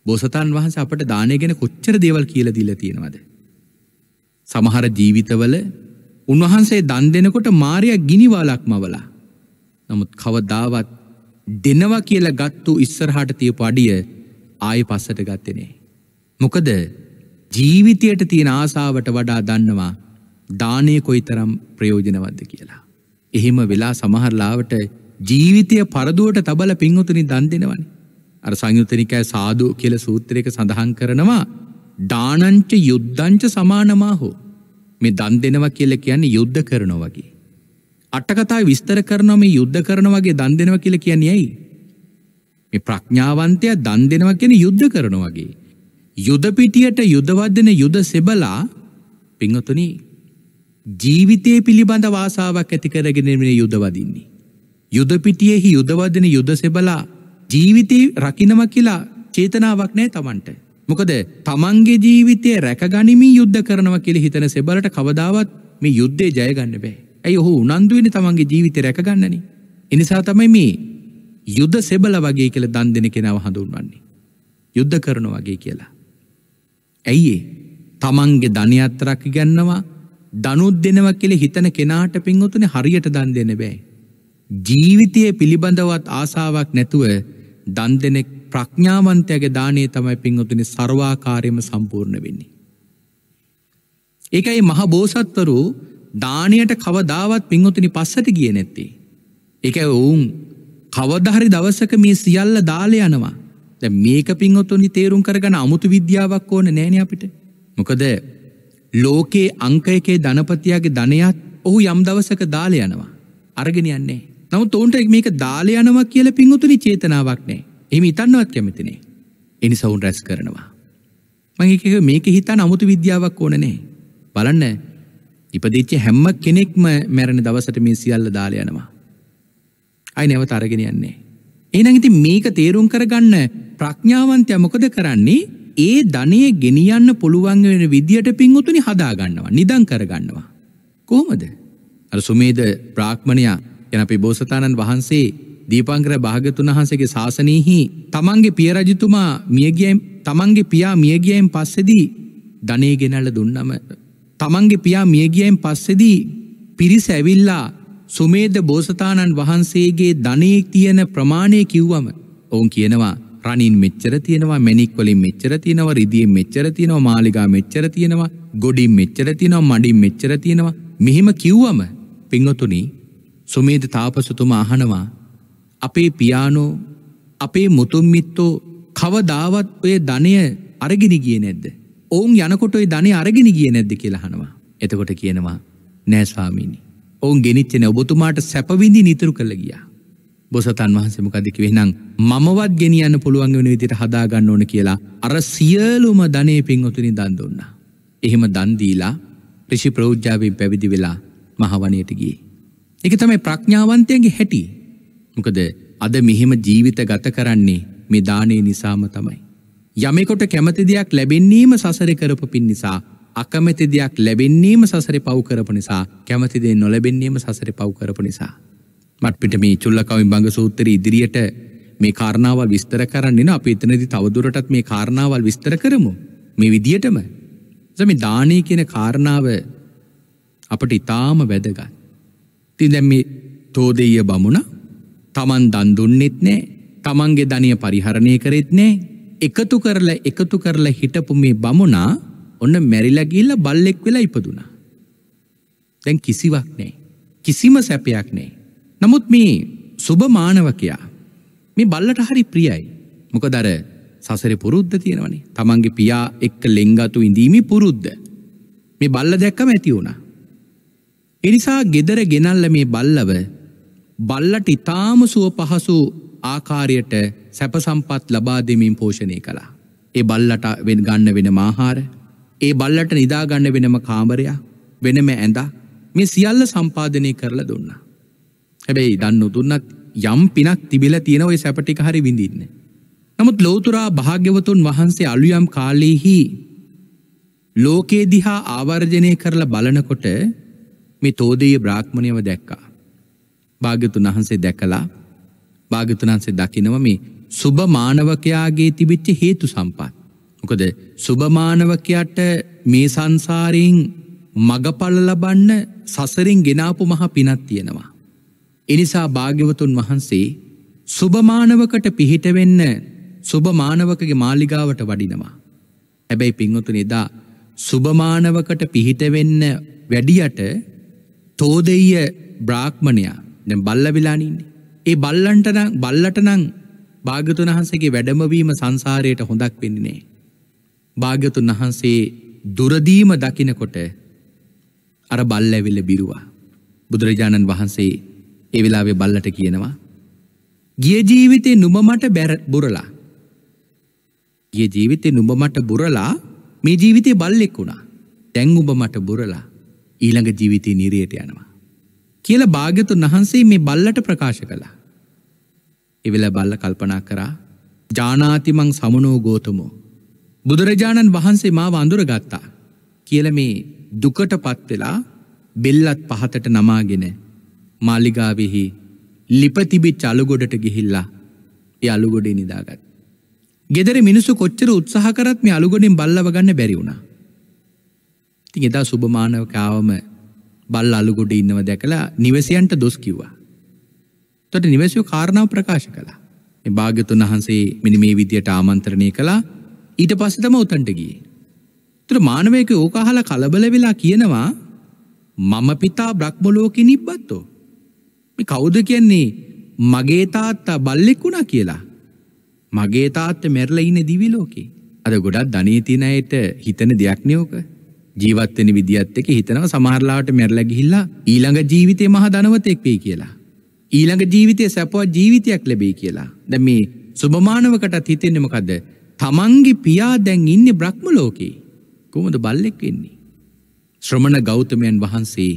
Speaker 1: බෝසතන් වහන්ස අපට දානය ගැෙන කොච්චර දේවල් කියල දිල තියෙනවද. සමහර ජීවිතවල උන්වහන්සේ දන් දෙනකොට මාරයක් ගිනිවාලක් මවලා. නමුත් කවදාවත් දෙනවා කියලා ගත්තු ඉස්සරහට තියපු අඩිය ආය පස්සට ගත්තනේ. මොකද ජීවිතයට තියෙන ආසාාවට වඩා දන්නවා දානය කොයි තරම් ප්‍රයෝජනවද්ද කියලා. එහෙම වෙලා සමහරලාවට ජීවිතය පරදුවට තබල පින්වතුනි දන් දෙෙනවනි. අර සංයුතනිකෑ සාදු කියල සූත්‍රයක සඳහන් කරනවා ඩානංච යුද්ධංච සමානමාහෝ මේ දන් දෙනව කියල කියන්නේ යුද්ධ කරනො වගේ. අටකතා විස්තර කරනම යුද්ධ කරන වගේ දන් දෙනව කියල කියන්නේ ඇයි. මේ ප්‍රඥාවන්තය දන් දෙනව කියෙන යුද්ධ කරන වගේ. යුදපිටියට යුදවදන යුද සෙබලා පිංහතුනී ජීවිතය පිළිබඳ වාසාවක් ඇතිකරගෙනමෙන යුදවදින්නේ. යුදපිටියෙහි යුදවදන යුදසෙබලා ජීවිතය රකිනව කියලා චේතනාවක් නෑ තමන්ට. මොකද තමන්ගේ ජීවිතය රැකගනිමින් යුද්ධ කරනව කියල හිතන සෙබලට කවදාවත් මේ යුද්ධය ජයගන්න බෑ. ඇයි ඔහු උනන්දුවෙන තමන්ගේ ජීවිත රැකගන්නන. එනිසා තමයි මේ යුද්ධ සෙබල වගේ කියල දන් දෙන කෙනව හඳුන්වන්නේ. යුද්ධ කරන වගේ කියලා. ඇයිඒ තමන්ගේ ධනයත්තරක් ගන්නවා දනුත් දෙනව කෙළ හිතන කෙනාට පින්වතුන හරියට දන් දෙන බෑ. ජීවිතය පිළිබඳවත් ආසාවක් නැතුව දන් දෙනෙක් ප්‍රඥාවන්තයගේ දානය තමයි පින්වතුනි සර්වාකාරයම සම්පූර්ණ වෙන්නේ. ඒකයි මහ බෝසත්වරු දානයට කවදාවත් පින්වතුනි පස්සට ගිය නැත්තේ. එක ඔවුන් කවදහරි දවසක මේ සියල්ල දාල යනවා. ද මේක පින්වතුනි තේරුම් කරගන අමුතු විද්‍යාවක් ඕන නෑන අපිට. මොකද ලෝකයේ අංක එකේ ධනපතියාගේ ධනයත් ඔහු යම් දවසක දාල යනවා. අරගෙන යන්නේ. නමුත් ඔවුන්ට මේක දාල යනවා කියල පින්වතුනි චේතනාවක් නෑ එම ඉතන්නවත් කැමතිනේ එනි සවුන් රැස් කරනවා. මගේ මේක හිතන් අමුතු විද්‍යාවක් ඕනනේ බලන්න ඉපදිච්ච හැම්ම කෙනෙක්ම මැරණ දවසට මේ සියල්ල දාල යනවා. අයි නැව තරගෙන යන්නේ. එනං ඉති මේක තේරුම් කරගන්න ප්‍රඥාවන්තය මොකද කරන්නේ ඒ ධනය ගෙනියන්න පුළුවන් වෙන විදියට පින්වතුනි හදාගන්නවා නිදන් කරගන්නවා. කොහොමද? අර සුමේද බ්‍රාහ්මණයා යන පිබෝසතාණන් වහන්සේ දීපංකර භාගතුන් වහන්සේගේ ශාසනයහි තමන්ගේ පියරජතුමා මියගියම් තමන්ගේ පියා මියගියයෙන් පස්සෙදී ධනේ ගෙනල්ල දුන්නම. තමන්ගේ පියා මියගියයෙන් පස්සෙදී පිරිස ඇවිල්ලා සුමේද බෝසතාණන් වහන්සේගේ ධනේ තියෙන ප්‍රමාණය කිව්වම ඔවුන් කියනවා රනින් මෙච්චර තියෙනවා මැනික්වලින් මෙච්චර තියෙනවා රිදියෙන් මෙච්චර තියෙනවා මාලිගා මෙච්චර තියෙනවා ගොඩින් මෙච්චර තියෙනවා මඩින් මෙච්චර තියෙනවා මෙහෙම කිව්වම පින්වතුනි සුමේද තාපසතුම අහනවා අපේ පියානෝ අපේ මුතුම්මිත්තෝ කවදාවත් ඔය ධනය අරගෙන ගිය නැද්ද ඔවුන් යනකොට ඔය ධනය අරගෙන ගිය නැද්ද කියලහනවා එතකොට කියනවා නෑස්වාමීනි ඔවුන් ගෙනනිච්චන ඔබතුමාට සැපවිදි නිතරු කළ ගියා බොසතන් වහන්සමකදක වෙනම් මමවත් ගෙනියන්න පුළුවන් වෙන විදිට හදාගන්න ඕන කියලා අර සියලුම ධනය පින්වතුනි දන්දුන්න. එහෙම දන්දීලා ප්‍රෂි ප්‍රෞද්ජාවෙන් පැවිදි වෙලා මහවනයට ගියේ. එක තමයි ප්‍රඥාවන්තයගේ හැටි. මොකද අද මෙහෙම ජීවිත ගත කරන්නේ මේ දානේ නිසාම තමයි. යමෙකොට කැමති දෙයක් ලැබෙන්නේම සසරේ කරපු පින් නිසා, අකමැති දෙයක් ලැබෙන්නේම සසරේ පව් කරපු නිසා, කැමති දේ නොලැබෙන්නේම සසරේ පව් කරපු නිසා. මත්පිට මේ චුල්ලකවි බංග සූත්‍රයේ ඉදිරියට මේ කාරණාවල් විස්තර කරන්නේ න අපි එතනදී තවදුරටත් මේ කාරණාවල් විස්තර කරමු. මේ විදියටම. එතකොට මේ දානේ කියන කාරණාව අපට ඊටාම වැදගත්. තිද මේ තෝදෙය බමුණ තමන් දන්දුන්නෙත් නෑ තමන්ගේ ධනය පරිහරණය කරෙත් නෑ එකතු කරලා එකතු කරලා හිටපු මේ බමුණා ඔන්න මැරිලා ගිහිල්ලා බල්ලෙක් වෙලා ඉපදුනා. දැන් කිසිවක් නෑ. කිසිම සැපයක් නෑ. නමුත් මේ සුබ මානවකයා මේ බල්ලට හරි ප්‍රියයි. මොකද අර සසරේ පුරුද්ද තියෙනවනේ. තමන්ගේ පියා එක්ක ලෙන්ගතු ඉඳීමේ පුරුද්ද. මේ බල්ල දැක්කම ඇති වුණා. එනිසා ගෙදර ගෙනල්ල මේ බල්ලව බල්ලට ඉතාම සුව පහසු ආකාරයට සැපසම්පත් ලබා දෙමින් පෝෂණය කළා. ඒ බල්ලට වෙන් ගන්න වෙන මාහාර ඒ බල්ලට නිදාගන්න වෙනම කාමරයා වෙනම ඇඳ මේ සියල්ල සම්පාධනය කරලා දුන්න. හැබැයි දන්න දුන්නත් යම් පිනක් තිබිල තියෙන ඔය සැපටි හරි විඳින්න. නමුත් ලෝතුරා භාග්‍යවතුන් වහන්සේ අලුයම් කාලයෙහි ලෝකේ දිහා ආවර්ජනය කරලා බලනකොට මේ තෝදීය බ්‍රාහ්මණයව දැක්කා. භාග්‍යතුන් වහන්සේ දැකලා භාග්‍යතුන් වහන්සේ දකිනවා මේ සුබ මානවකයාගේ තිබිච්ච හේතු සම්පත්. මොකද සුබ මානවකයාට මේ සංසාරයෙන් මගඵල ලබන්න සසරින් ගෙනාපු මහ පිනක් තියෙනවා. එනිසා භාග්‍යවතුන් වහන්සේ සුබ මානවකට පිහිට වෙන්න සුබ මානවකගේ මාලිගාවට වඩිනවා. හැබැයි පින්වතුනි එදා සුබ මානවකට පිහිට වෙන්න වැඩියට තෝදෙය බ්‍රාක්්මණයා දැ බල්ල වෙලානින්නේ. ඒ බල්ලන්ටනං බල්ලටනං භාගතුන් වහන්සේගේ වැඩමවීම සංසාරයට හොඳක් වෙන්නේ. භාගතුන් වහන්සේ දුරදීම දකිනකොට අර බල්ලැවිල්ල බිරුවා. බුදුරජාණන් වහන්සේ ඒ වෙලාවේ බල්ලට කියනවා. ගිය ජීවිතේ නුම මට බැර බුරලා. ගිය ජීවිතේ නුඹ මට බුරලා මේ ජීවිතේ බල්ලෙක් වුණා. දැන් උඹ මට බුරලා. ඊළඟ ජීවිතය නිරයට යනවා. කියල භාගතුන් වහන්සේ මේ බල්ලට ප්‍රකාශ කළා. එවෙල බල්ල කල්පනා කරා ජානාතිමං සමනෝ ගෝතමෝ. බුදුරජාණන් වහන්සේ මාව අඳුරගත්තා කියල මේ දුකට පත්වෙලා බෙල්ලත් පහතට නමාගෙන මාලිගාවෙහි ලිපතිබි චලුගොඩට ගිහිල්ලා ය අලුගොඩේ නිදාගත්. ගෙදර මිනිසු කොච්චර උත්සාහ කරත් මේ අලුගොඩින් බල්ලව ගන්න බැරිවුණා ඉතින් එදා සුබමානවක ආවම බල්ලා අලුගොඩ ඉන්නව දැකලා නිවසියන්ට දොස් කිව්වා. එතකොට නිවසියෝ කාරණාව ප්‍රකාශ කළා. මේ භාග්‍යතුන් වහන්සේ මෙන්න මේ විදියට ආමන්ත්‍රණය කළා. ඊට පස්සේ තමයි උතන්ට ගියේ. එතකොට මානවයක ඕක අහලා කලබල වෙලා කියනවා මම පිතා බ්‍රහ්මලෝකේ නිබ්බත්තෝ. මේ කවුද කියන්නේ මගේ තාත්තා බල්ලෙක් වුණා කියලා. මගේ තාත්තා මැරලා ඉන්නේ දිවි ලෝකේ. අද ගොඩක් ධනේ තියෙන අයට හිතන දෙයක් නේ ඕක. ජීවත් වෙන විදියත් එක්ක හිතනවා සමහරලාට මැරලා ගිහිල්ලා ඊළඟ ජීවිතේ මහ ධනවතෙක් වෙයි කියලා. ඊළඟ ජීවිතේ සැපවත් ජීවිතයක් ලැබෙයි කියලා. දැන් මේ සුබමානවකටත් හිතෙන්නේ මොකද? තමන්ගේ පියා දැන් ඉන්නේ බ්‍රහ්ම ලෝකේ. කොහොමද බල්ලෙක් වෙන්නේ? ශ්‍රමණ ගෞතමයන් වහන්සේ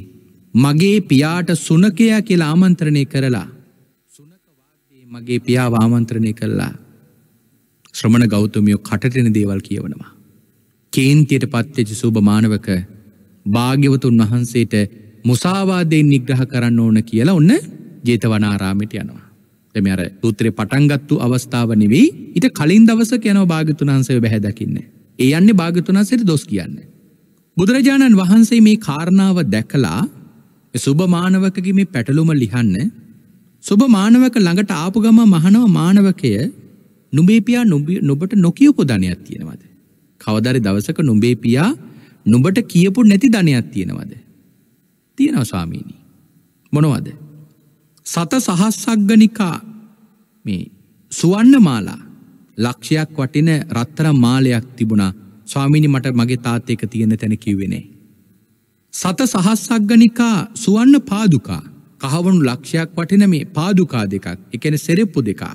Speaker 1: මගේ පියාට සුනකයා කියලා ආමන්ත්‍රණය කරලා මගේ පියා ආමන්ත්‍රණය කළා ශ්‍රමණ ගෞතමියෝ කටටෙන දේවල් කියවනවා කේන්තියට පත්වෙච්ච සූභ මානවක භාග්‍යවතුන් වහන්සේට මුසාවාදයෙන් නිග්‍රහ කරන්න ඕන කියලා ඔන්න ජේතවනාරාමිට යනවා. එම අර සූත්‍රය පටන්ගත්තු අවස්ථාව නෙවෙයි ඊට කලින් දවස යනව භාගතුනාන්සේ බැහැදකින්න. ඒ යන්නේ භාගතුනාන්සේට දොස් කියන්න. බුදුරජාණන් වහන්සේ මේ කාරණාව දැකලා සුභ මානවකගේ මේ පැටලුම ලිහන්න සුභ මානවක ළඟට ආපු ගම මහනව මානවකය නුබේපියා නොබට නොකියපු ධනයක් තියෙනවද. කවදරි දවසක නුඹේ පියා නුඹට කියපු නැති ධනයක් තියෙනවද. තියෙනව ස්වාමීණී. මොනවද. සත සහස්සක්ගනිකා මේ සුවන්න මාලා ලක්ෂයක් වටින රත්තර මාලයක් තිබුණා ස්වාමිනි මට මගේ තාත්තයක තියෙන තැන කිව්වෙනේ. සත සහස්සක්ගනිකා සුවන්න පාදුකා කහවනු ලක්ෂයක් වටින මේ පාදුකා දෙකක් එකන සෙරෙප්පු දෙකා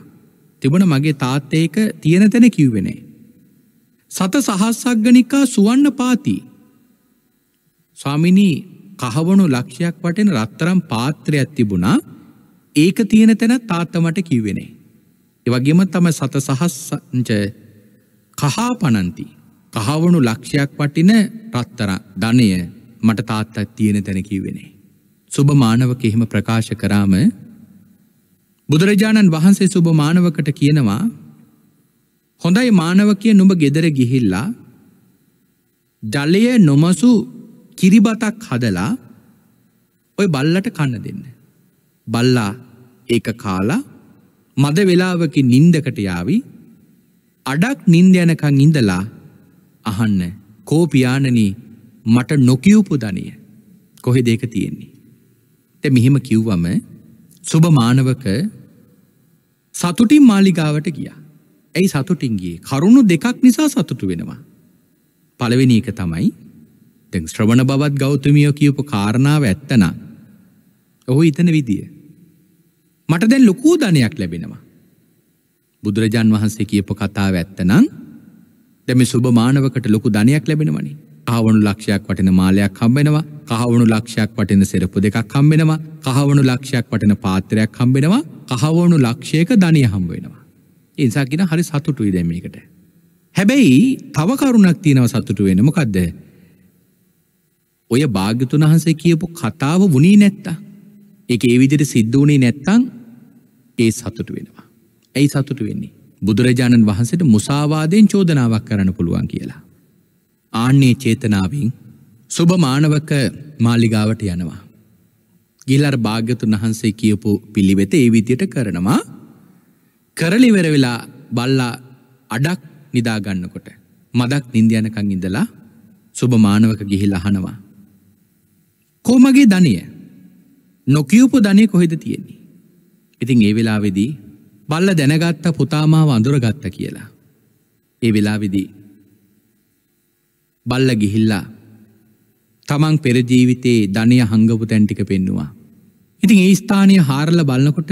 Speaker 1: තිබුණ මගේ තාත්තයක තියෙන තැන කිව්වෙනේ. සත සහස්සක්ගනිකා සුවන්න පාති. ස්වාමිනී කහවනු ලක්ෂයක් වටෙන රත්තරම් පාත්‍රයක් තිබුණා ඒක තියෙන තැන තාත්තමට කිව්වෙනේ. එවගේම තම සත සහස්සංච කහා පනන්ති කහවනු ලක්ෂයක් වටින රත්තර ධනය මට තාත්තා තියෙන තැන කිව්වෙනේ. සුබ මානවක එහෙම ප්‍රකාශ කරාම බුදුරජාණන් වහන්සේ සුබ මානවකට කියනවා හොඳයි මානව කිය නුඹ ගෙදර ගිහිල්ලා ජලය නොමසු කිරිබතක් හදලා ඔය බල්ලට කන්න දෙන්න. බල්ලා ඒක කාලා මද වෙලාවකි නින්දකට යාවි අඩක් නින්ද යනකං ඉඳලා අහන්න කෝපියානනී මට නොකියවපු ධනය කොහෙ දෙක තියෙන්නේ. ත මෙහෙම කිව්වම සුභ මානවක සතුටින් මාලිගාවට ගියා. ඇයි සතුටින් ගියේ? කරුණු දෙකක් නිසා සතුටු වෙනවා. පළවෙනි එක තමයි දැන් ශ්‍රවණ බවත් ගෞතමියෝ කියපු කාරණාව ඇත්තනම් ඔහු හිතන විදිය. මට දැන් ලොකු ධනයක් ලැබෙනවා. බුදුරජාන් වහන්සේ කියපු කතාව ඇත්තනම් දැන් මේ සුබ මානවකට ලොකු ධනයක් ලැබෙනවනේ. කහවණු ලක්ෂයක් වටින මාලයක් හම්බෙනවා. කහවණු ලක්ෂයක් වටින සෙරප්පු දෙකක් හම්බෙනවා. කහවණු ලක්ෂයක් වටින පාත්‍රයක් හම්බෙනවා. කහවණු ලක්ෂයක ධනිය හම්බ වෙනවා. එනිසා කියන හරි සතුටුයි දැන් මේකට. හැබැයි තව කරුණක් තියෙනව සතුටු වෙන්න. මොකද්ද? ඔය භාග්‍යතුන් වහන්සේ කියපු කතාව වුණේ නැත්තම් ඒක ඒ විදිහට සිද්ධ වුණේ නැත්තම් ඒ සතුටු වෙනවා. ඇයි සතුටු වෙන්නේ? බුදුරජාණන් වහන්සේට මුසාවාදයෙන් චෝදනාවක් කරන්න පුළුවන් කියලා. ආන්නේ චේතනාවෙන් සුබ මානවක මාලිගාවට යනවා. ගිහිල්ලා අර භාග්‍යතුන් වහන්සේ කියපු පිළිවෙත ඒ විදිහට කරනවා. කරලිවර වෙලා බල්ලා අඩක් නිදාගන්නකොට මදක් නින්දියනකං ඉඳලා සුබ මානවක ගිහිල් අහනවා. කෝමගේ ධනය නොකියවපු ධනය කොහෙද තියෙන්නේ. ඉතින් ඒ වෙලාවෙදී බල්ල දැනගත්ත පුතාමාව අඳුරගත්ත කියලා. ඒ වෙලාවිදී බල්ල ගිහිල්ලා තමන් පෙරජීවිතයේ ධනය හංගපු තැන්ටික පෙන්නවා. ඉතින් ඒ ස්ථානය හාරල බලන්නකොට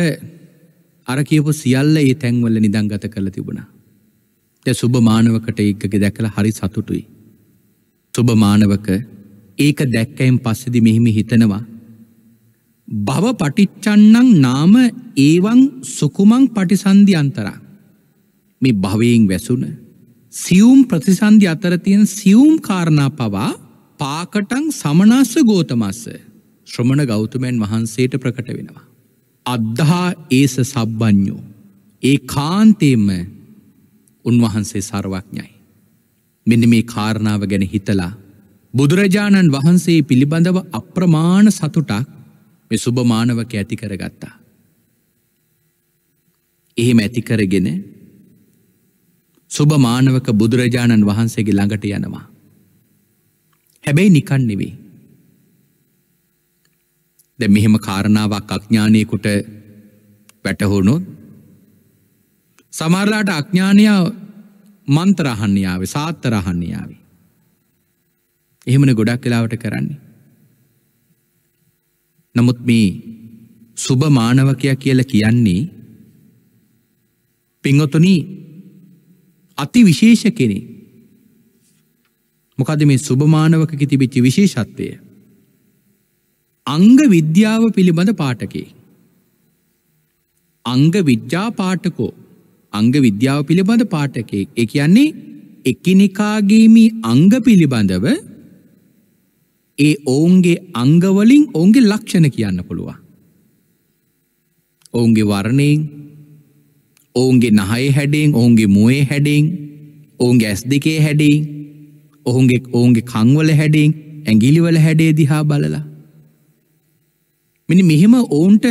Speaker 1: අර කියපු සියල්ල ඒ තැන්වල නිදංගත කරලා තිබුණා. දැන් සුබ මානවකට ඒකක දැකලා හරි සතුටුයි. සුබ මානවක ඒක දැක්කයින් පස්සේදී මෙහිම හිතනවා භව පටිච්චන්නං නාම ඒවං සුකුමං පටිසන්ධි අන්තරා මේ භවයෙන් වැසුන සියුම් ප්‍රතිසන්ධි අතර තියෙන සියුම් කාරණා පවා පාකටං සමනස්ස ගෝතමස්ස ශ්‍රමණ ගෞතමයන් වහන්සේට ප්‍රකට වෙනවා අද්ධහා ඒස සබ්බඥෝ. ඒ කාන්තේම උන්වහන්සේ සර්වඥයි. මෙන්න මේ කාරණාව ගැන හිතලා. බුදුරජාණන් වහන්සේ පිළිබඳව අප්‍රමාණ සතුටක් මෙ සුභමානවක ඇති කරගත්තා. එහෙම ඇති කරගෙන සුභමානවක බුදුරජාණන් වහන්සේගේ ළඟට යනවා. හැබැයි නිකන් නෙවෙේ. දැ මෙහෙම කාරණාවක් අඥ්ඥානයකුට වැටහුණුත් සමරලාට අඥ්ඥානයාව මන්තරහන්නයාව සාත්තරහන්නයාව. එහෙමන ගොඩක් කලාවට කරන්නේ. නමුත් මේ සුභ මානවකයා කියල කියන්නේ පිංගොතුන අති විශේෂ කෙනෙ මොකද මේ සුභමානවක කිතිබිච්චි විශේෂත්වය අංග විද්‍යාව පිළිබඳ පාටකේ. අංග විද්‍යා පාටකෝ අංග විද්‍යාව පිළිබඳ පාටකේ එක කියන්නේ එකිනෙකාගේමි අංග පිළිබඳව ඒ ඔවුන්ගේ අංගවලින් ඔවුන්ගේ ලක්ෂණ කියන්න පුළුවන්. ඔවුන්ගේ වරණයෙන් ඔවුන්ගේ නහය හැඩෙන් ඔවුන්ගේ මුවේ හැඩෙන් ඔවුන්ගේ ඇස් දෙකේ හැඩෙන් ඔහුන්ගේ ඔවුන්ගේ කංවල හැඩෙන් ඇගිලිවල හැඩේ දිහා බලලා මෙනි මෙහෙම ඔවුන්ට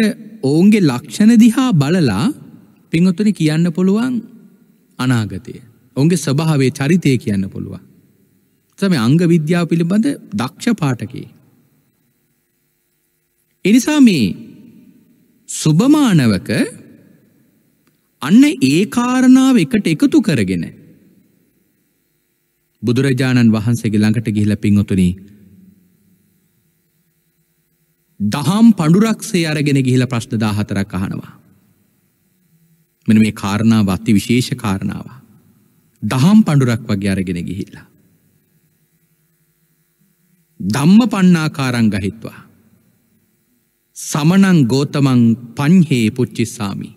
Speaker 1: ඔවුන්ගේ ලක්ෂණ දිහා බලලා පිංහොතුන කියන්න පුළුවන් අනාගතය. ඔුන්ගේ ස්වභාවේ චරිතය කියන්න පුළුවන්. සම අංග විද්‍යාව පිළිබඳ දක්ෂ පාටකේ. එනිසා මේ සුභමානවක අන්න ඒ කාරණාව එකට එකතු කරගෙන බුදුරජාණන් වහන්සේගේ ළඟට ගිහිල පින්වතුනී දහම් පඩුරක්සේ අරගෙන ගිහිල ප්‍රශ්න දාහතරක් අහනවා. මෙන මේ කාරණාව අත්ති විශේෂ කාරණාව. දහම් පඩුරක් වගේ අරගෙන ගිහිල්ලා. දම්ම පන්නාකාරං ගහිත්වා. සමනං ගෝතමං පංහේ පුච්චිස්සාමි.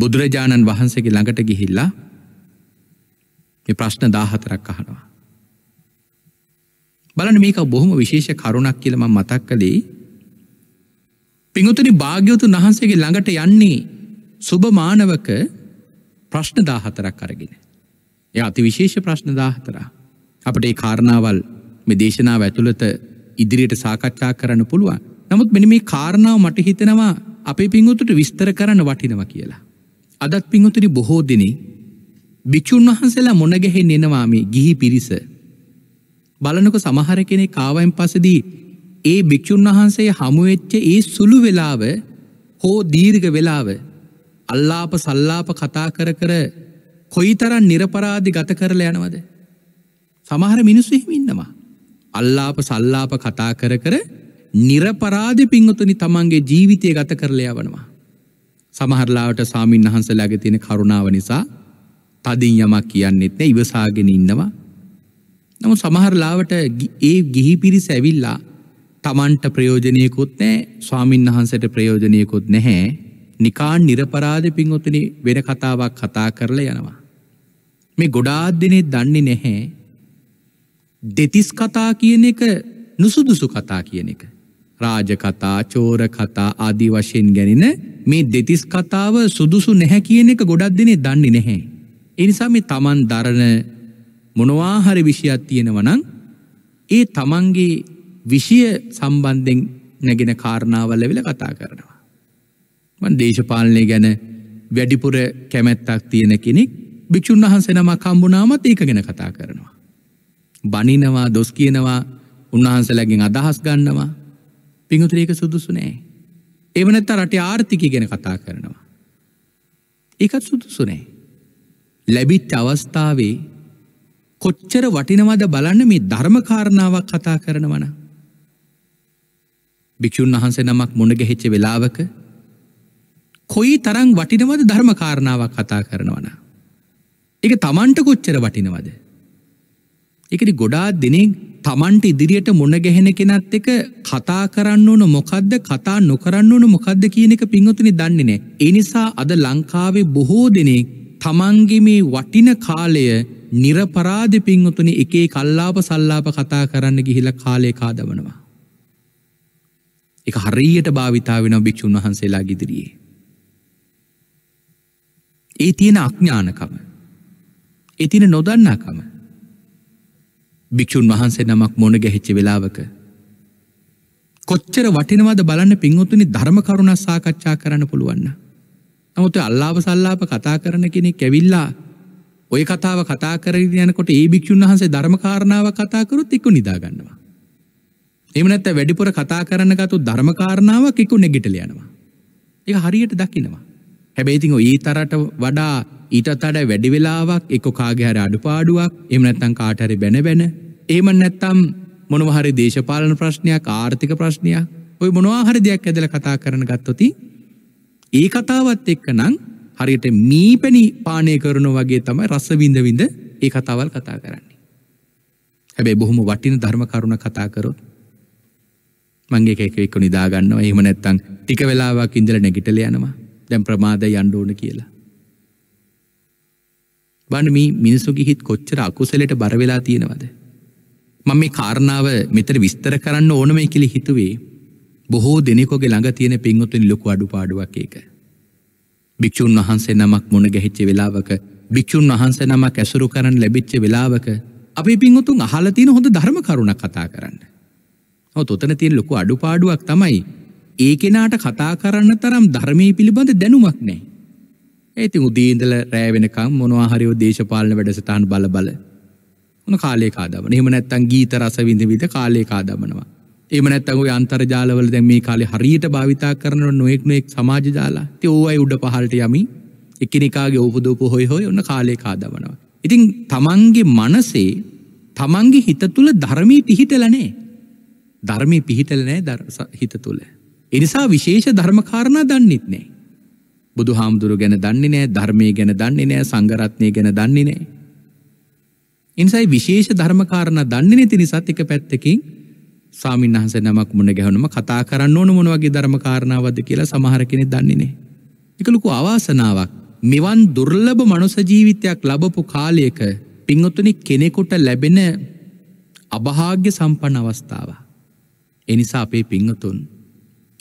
Speaker 1: බුදුරජාණන් වහන්සේගේ ළඟට ගිහිල්ලා ප්‍රශ්න දාහතරක් අහනවා. බලන මේක බොහොම විශේෂ කරුණක් කියලම මතක් කළේ පිංහතුනි භාග්‍යවතු වහන්සේගේ ළඟට යන්නේ සුභ මානවක ප්‍රශ්න දාහතරක් අරගෙන. ය අති විශේෂ ප්‍රශ්න දාහතරා. අපට ඒ කාරණාවල් මෙ දේශනාව ඇතුළත ඉදිරියට සාකච්ඡා කරන්න පුළුවන්. නමුත් මෙනි මේ කාරණාව මට හිතනවා අපේ පිංහුතුට විස්තර කරන්න වටිනවා කියලා. අදත් පිංහුතුරි බොහෝ දෙනෙ භික්‍ෂූන් වහන්සේලා මොනගැහෙන් නෙනවාමේ ගිහි පිරිස බලනක සමහර කෙනෙ කාවයින් පසදී ඒ භික්‍ෂූන් වහන්සේ හමුවෙච්ච ඒ සුළු වෙලාව හෝ දීර්ග වෙලාව අල්ලාප සල්ලාප කතා කර කර කොයි තරන් නිරපරාධි ගත කරලා යනවද. සමහර මිනිස්සුහිම ඉන්නවා. අල්ලාප සල්ලාප කතා කර කර නිරපරාධි පිංගතුනි තමන්ගේ ජීවිතය ගත කරලය වනවා. සමහරලාට සාමීන් වහන්සලාග තියෙන කරුණාව නිසා තදින් යමක් කියන්නෙත්න ඉවසාගෙන ඉන්නවා නමු සමහරලාවට ඒ ගිහි පිරිස ඇවිල්ලා තමන්ට ප්‍රයෝජනයකුත් නෑ ස්වාමින් වහන්සට ප්‍රයෝජනයකුත් නැහැ නිකාන් නිරපරාධ පින්වතුනි වෙන කතාවක් කතා කරලා යනවා. මේ ගොඩාත්දිනෙ දන්නේ නැහැ දෙතිස් කතා කියන එක නුසුදුසු කතා කියන එක. රාජකතා චෝර කතා ආදී වශයෙන් ගැනෙන මේ දෙතිස් කතාව සුදුසු නැහැ කියන එක ගොඩක් දෙනේ දන්නේ නැහැ. එනිසා මේ තමන් දරණ මොනවාහරි විෂයක් තියෙනවනං ඒ තමන්ගේ විෂය සම්බන්ධෙන් නැගෙන කාරණාවල් ලැවිල කතා කරනවා. මන් දේශපාලනය ගැන වැඩිපුර කැමැත්තක් තියෙන කෙනෙක් භික්‍ෂුන් වහන්සෙනම කම්බුණාමත් ඒක ගැෙන කතා කරනවා. බනිනවා දොස් කියනවා උන්වහන්සලගෙන් අදහස් ගන්නවා පිංහුතරේක සුදුසු නෑ. එවනැත්ත රට ආර්ථිකය ගැන කතා කරනවා. ඒකත් සුදුසු නෑ. ලැබිච් අවස්ථාවේ කොච්චර වටිනවද බලන්න මේ ධර්මකාරණාවක් කතා කරනවන. භික්‍ෂූන් වහන්සේ නමක් මුණගැහිච්ච වෙලාවක කොයි තරං වටිනවද ධර්මකාරණාවක් කතා කරනවන. එක තමන්ට කොච්චර වටිනවද. එකට ගොඩා දෙනෙක් තමන්ට ඉදිරියට මුණගැහෙන කෙනත් එක කතා කරන්න ඕන මොකක්ද කතා නොකරන්න ඕන මොකක්ද කියන එක පිංහතුනි දන්නේනෑ. එනිසා අද ලංකාවේ බොහෝ දෙනෙක් තමන්ගේ මේ වටින කාලය නිරපරාධ පින්වතුනි එකේ කල්ලාප සල්ලාප කතා කරන්න ගිහිල කාලයකා දවනවා. එක හරියට භාවිතාවෙන භික්‍ෂූන් වහන්සේලා ගිදිරියේ. ඒ තියෙන අඥ්ඥානකම එතින නොදන්නාකම භික්‍ෂූන් වහන්සේ නමක් මොන ගැහිච්ච වෙලාවක කොච්චර වටිනවාද බලන්න පින්වතුනි ධර්ම කරුණක් සාකච්ඡා කරන්න පුළුවන්න. නමුත් අල්ලාව සල්ලාප කතා කරන කෙනෙක් ඇවිල්ලා ඔය කතාව කතා කරගෙන යනකොට ඒ භික්ෂුන් වහන්සේ ධර්ම කාරණාව කතා කරොත් එක්ක නිදා ගන්නවා. එහෙම නැත්නම් වැඩිපුර කතා කරන්න ගත්තොත් ධර්ම කාරණාවක් එක්ක නැගිටලා යනවා. ඒක හරියට දකිනවා. හැබැයි ඉතින් ඒ තරට වඩා ඊටත් වඩා වැඩි වෙලාවක් එක්ක කාගේ හරි අඩුපාඩුවක් එහෙම නැත්නම් කාට හරි බැන බැන එහෙම නැත්නම් මොනවා හරි දේශපාලන ප්‍රශ්නයක් ආර්ථික ප්‍රශ්නයක් ওই මොනවා හරි දෙයක් ඇදලා කතා කරන ගත්තොත් ඒ කතාවත් එක්ක නම් හරියට මීපැණි පානය කරන වගේ තමයි රස විඳවිඳ ඒ කතාවල් කතා කරන්නේ. හැබැයි බොහොම වටින ධර්ම කරුණ කතා කරොත් මංගේ එක එක්ක නිදාගන්නවා එහෙම නැත්තම් ටික වෙලාවක් ඉඳලා නැගිටල යනවා. දැන් ප්‍රමාදයි යන්න ඕන කියලා. බලන්න මේ මිනිසුගේ හිත කොච්චර අකුසලයට බර වෙලා තියෙනවද? මම මේ කාරණාව මෙතන විස්තර කරන්න ඕනමයි කියලා හිතුවේ. බොහෝ දෙනෙකුගේ ළඟ තියෙන පින්වතුන් ලොකු අඩුපාඩුවක් ඒක. භික්‍ෂූන් වහන්සේ නමක් මුණ ගැහිච්ච වෙලාවක භික්‍ෂූන් වහන්සේ නමක් ඇසුරු කරන්න ලැබිච්ච වෙලාවක අපි පින්වතුන් අහලතින හොඳ ධර්ම කරුණ කතා කරන්න. ඔ තොතන තියෙන් ලොකු අඩුපාඩුවක් තමයි ඒ කෙනාට කතා කරන්න තරම් ධර්මය පිළිබඳ දැනුමක් නෑ. ඇති උදීන්දල රෑවෙනකම් මොනවාහරිෝ දේශපාලන වැඩසතාන් බල බල. උන කාලේ කාදමන එහම නැත්තන් ගීත රස විඳ විද කාලේ කාදමනවා. එමනැත්තව අන්තර්ජාලවල දැ මේ කාලේ හරියට භාවිතා කරන නොෙක්නෙක් සමාජ ජාලා ති ඕයි උඩ පහලට යමි එකනෙකාගේ ඔපදෝප හොය හොය ඔන්න කාලේ කාදවනවා. ඉතින් තමන්ගේ මනසේ තමන්ගේ හිත තුළ ධර්මී පිහිටලනේ ධර්මය පිහිටලනෑ හිත තුළ. එනිසා විශේෂ ධර්මකාරණා දන්නෙත් නෑ. බුදු හාමුදුරු ගැන දන්නේ නෑ ධර්මය ගැන දන්නේ නෑ සංගරත්නය ගැන දන්නේ නෑ. ඉනිසයි විශේෂ ධර්මකාරණ දන්නේ නැති නිසාත් එක පැත්තකින් සාමින්හන්ස නමක් මුණ ගැහුණම කතා කරන්න ඕන මොන වගේ ධර්ම කාරණාවක්ද කියලා සමහර කෙනෙක් දන්නේ නැහැ. ඒක ලොකු අවාසනාවක්. මෙවන් දුර්ලභ මනුෂ ජීවිතයක් ලැබපු කාලයක පින්වතුනි කෙනෙකුට ලැබෙන අභාග්‍ය සම්පන්න අවස්ථාව. එනිසා අපේ පින්වතුන්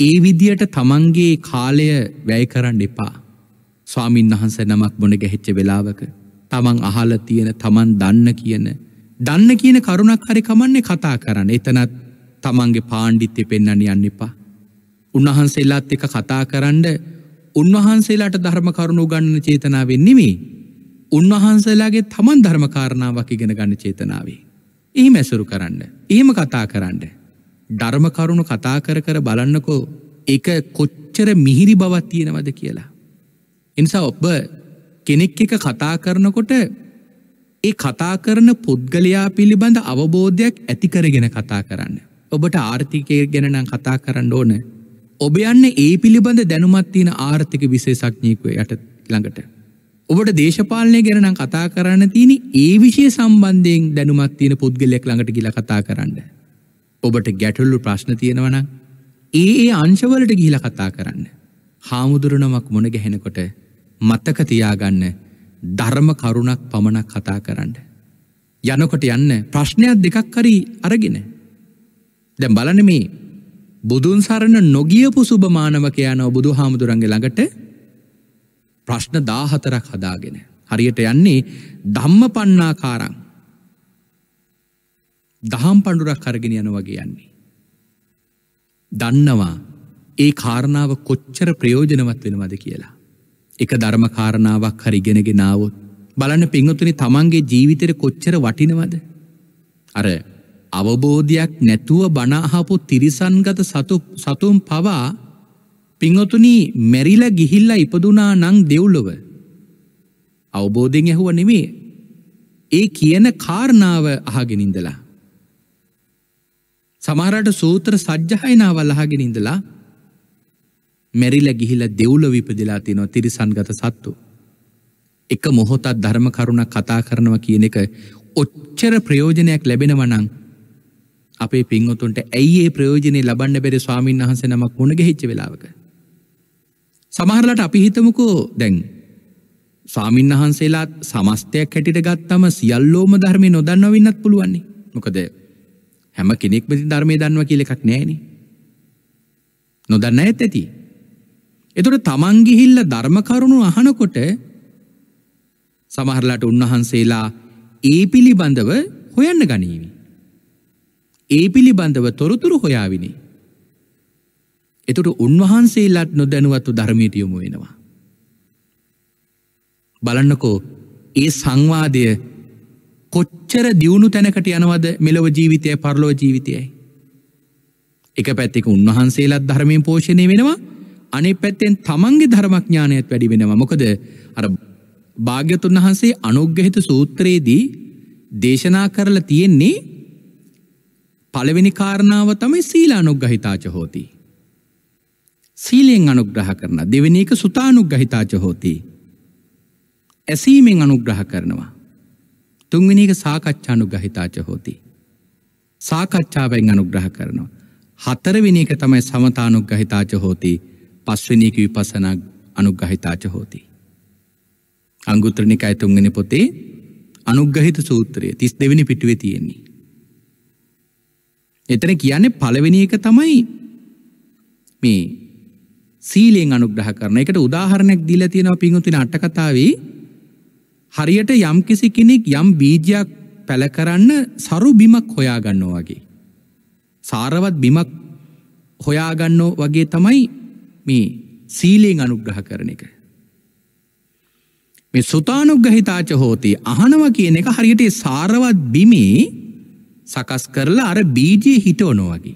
Speaker 1: ඒ විදියට තමන්ගේ කාලය වැය කරන්න එපා. ස්වාමීන් වහන්ස නමක් මොන ගැහෙච්ච වෙලාවක තමන් අහල තියෙන තමන් දන්න කියන දන්න කියන කරුණක් හරි කමන්නේ කතා කරන්න එතනත් තමන්ගේ පාණ්ඩිත්‍ය පෙන්න්නනි යන්න එපා. උන්වහන්සේලාත් එක කතා කරන්න උන්වහන්සේලාට ධර්ම කරුණු ගන්න චේතනාවෙන් නෙමේ. උන්වහන්සේලාගේ තමන් ධර්මකාරණාවක් ඉගෙන ගන්න චේතනාවේ. එහි මැසුරු කරන්න. එහෙම කතා කරන්න. ධර්ම කරුණු කතා කර කර බලන්නකෝ එක කොච්චර මිහිරි බවත් තියෙනවද කියලා. එනිසා ඔබ කෙනෙක් එක කතා කරනකොට ඒ කතා කරන පුද්ගලයා පිළිබඳ අවබෝධයක් ඇතිකරගෙන කතා කරන්න. ඔබට ආර්ථිකය ගැනනම් කතා කරන්න ඕන. ඔබ යන්න ඒ පිළිබඳ දැනුමත්තින ආර්ථික විශේෂක්ඥයකව යට ළඟට. ඔබට දේශපාලනය ගැනනම් කතා කරන්න තියෙන ඒ විශය සම්බන්ධයෙන් දැනුමත්තින පුද්ගලෙක් ළඟට ගිල කතා කරන්න. ඔබට ගැටල්ලු ප්‍රශ්න තියෙනවන ඒ ඒ අංශවලට ගිහිල කතා කරන්න. හාමුදුරනමක් මොන ගැහෙනකොට මත්තක තියාගන්න ධර්ම කරුණක් පමණක් කතා කරන්න. යනකොට යන්න ප්‍රශ්නයක් දෙකක් කරී අරගෙන. දැම් බලන මේ බුදුන් සරණ නොගියපු සුභමානවකයානව බුදු හාමුදුරන්ගේ ළඟට ප්‍රශ්න දාහතරක් හදාගෙන. හරියට යන්නේ ධම්ම පන්නාකාරං. දහම් පණ්ඩුරක් කරගෙන යන වගේ යන්නේ. දන්නවා ඒ කාරණාව කොච්චර ප්‍රයෝජනවත් වෙනවද කියලා. එක ධර්ම කාරණාවක් හරිගෙනගෙනාවොත් බලන්න පිංහතුනි තමන්ගේ ජීවිතයට කොච්චර වටිනවද. අර අවබෝධයක් නැතුව බනාහපු තිරිසන්ගත සතුම් පවා පිංහොතුනි මැරිල ගිහිල්ල ඉපදුනා නං දෙව්ලොව. අවබෝධෙන් ඇහුව නෙමේ. ඒ කියන කාරණාව අහගෙනින්දලා. සමහරට සූත්‍ර සජ්්‍යහයනාවල් අහගෙනින්දලා මැරිල ගිහිල දෙව්ල විපදිලා තියනවා තිරිසන්ගත සත්තු. එක මොහොතත් ධර්ම කරුණක් කතා කරනවා කියන එක ඔච්චර ප්‍රයෝජනයක් ලැබෙනවනං අපේ පින්වතුන්ට ඇයි ඒ ප්‍රයෝජනය ලබන්න බැරි ස්වාමීන් වහන්සේ නමක් මුණ ගැහිච්ච වෙලාවක. සමහරලට අපි හිතමුකෝ දැන් ස්වාමීන් වහන්සේලාත් සමස්තයක් හැටිට ගත්තම සියල්ලෝම ධර්මය නොදන්නව වෙන්නත් පුළුවන්නේ. මොකද හැම කෙනෙක්ම ධර්මය දන්නවා කියලා එකක් නැහැනේ. නොදන්න ඇත් ඇති. එතකොට තමන් ගිහිල්ලා ධර්ම කරුණු අහනකොට සමහරලාට උන්වහන්සේලා ඒ පිළිබඳව හොයන්න ගනීවි. ඒ පිළිබඳව තොරතුරු හොයාවිනි. එතුට උන්වහන්සේල්ලත් නොදැනුවත්තු ධර්මීටියොමු වෙනවා. බලන්නකෝ ඒ සංවාදය කොච්චර දියුණු තැනකට යනවද මෙලොව ජීවිතය පරලෝ ජීවිතයයි. එක පැත්තෙක උන්වහන්සේලත් ධර්මයෙන් පෝෂණය වෙනවා අනේ පැත්තෙන් තමන්ගේ ධර්මඥානයත් වැඩි වෙනවා මොකද අර භාග්‍යතුන් වහන්සේ අනුග්‍රහිත සූත්‍රයේදී දේශනා කරලා තියෙන්නේ පළවෙනි කාරණාව තමයි සීලානුග්‍රහිතාච හෝති. සීලෙන් අනුග්‍රහ කරන දෙවෙනි එක සුතානුග්‍රහිතාච හෝති. ඇසීමෙන් අනුග්‍රහ කරනවා. තුන්වෙනි එක සාකච්ඡානුග්‍රහිතාච හෝති. සාකච්ඡාවෙන් අනුග්‍රහ කරනවා. හතරවෙනි එක තමයි සමතානුග්‍රහිතාච හෝති. පස්වෙනි එක විපස්සනා අනුග්‍රහිතාච හෝති. අංගුත්‍ර නිකාය තුන්වෙනි පොතේ අනුග්‍රහිත සූත්‍රය 32 වෙනි පිටුවේ තියෙන්නේ. එතන කියන්නේ පළවෙනි එක තමයි මේ සීලයෙන් අනුග්‍රහ කරන එකට උදාහරණයක් දීලා තියෙනවා පින්වතුනි අට කතාවේ හරියට යම් කිසි කෙනෙක් යම් බීජයක් පැල කරන්න සරු බිමක් හොයාගන්නවා වගේ. සාරවත් බිමක් හොයාගන්නෝ වගේ තමයි මේ සීලයෙන් අනුග්‍රහ කරන එක. මේ සුතානුග්‍රහිතාච හෝති අහනවා කියන එක හරියට සාරවත් බිමේ සකස් කරලා අර බීජයේ හිටවනෝ වගේ.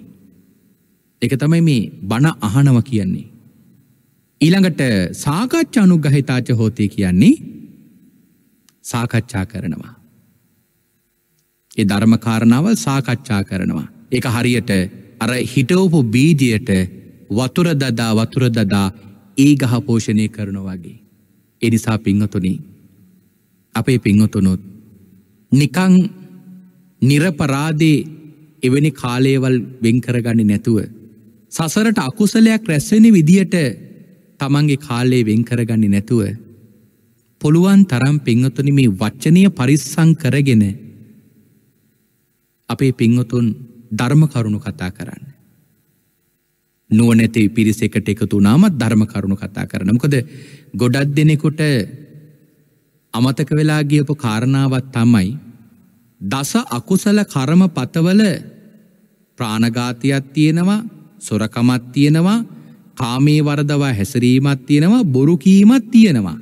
Speaker 1: එක තමයි මේ බණ අහනව කියන්නේ. ඊළඟට සාකච්ඡා අනුග්‍රහිතාච හෝතේ කියන්නේ සාකච්ඡා කරනවා. ඒ ධර්ම කාරණාවල් සාකච්ඡා කරනවා. ඒක හරියට අර හිටවපු බීජයට වතුර දදා වතුර දදා ඒ ගහ පෝෂණය කරනවා වගේ. ඒ නිසා පින්වතුනි අපේ පින්වතුනුත් නිකං නිරපරාදේ එවැනි කාලයවල් වෙන්කරගන්න නැතුව. සසරට අකුසලයක් රැස්සෙන විදියට තමන්ගේ කාලේ වෙන්කරගන්න නැතුව. පොළුවන් තරම් පෙංහතුන මේ වච්චනය පරිස්සං කරගෙන අපේ පෙංහතුන් ධර්ම කරුණු කතා කරන්න. නුවනැති පිරිසෙකට එකතු නාමත් ධර්ම කරුණු කතා කරනමකොද ගොඩත් දෙනෙකොට අමතක වෙලා ගියපු කාරණාවත් තමයි දස අකුසල කරම පතවල ප්‍රාණඝාතයක් තියෙනවා සොරකමත් තියෙනවා කාමේ වරදවා හැසිරීමත් තියෙනවා බොරු කීමත් තියෙනවා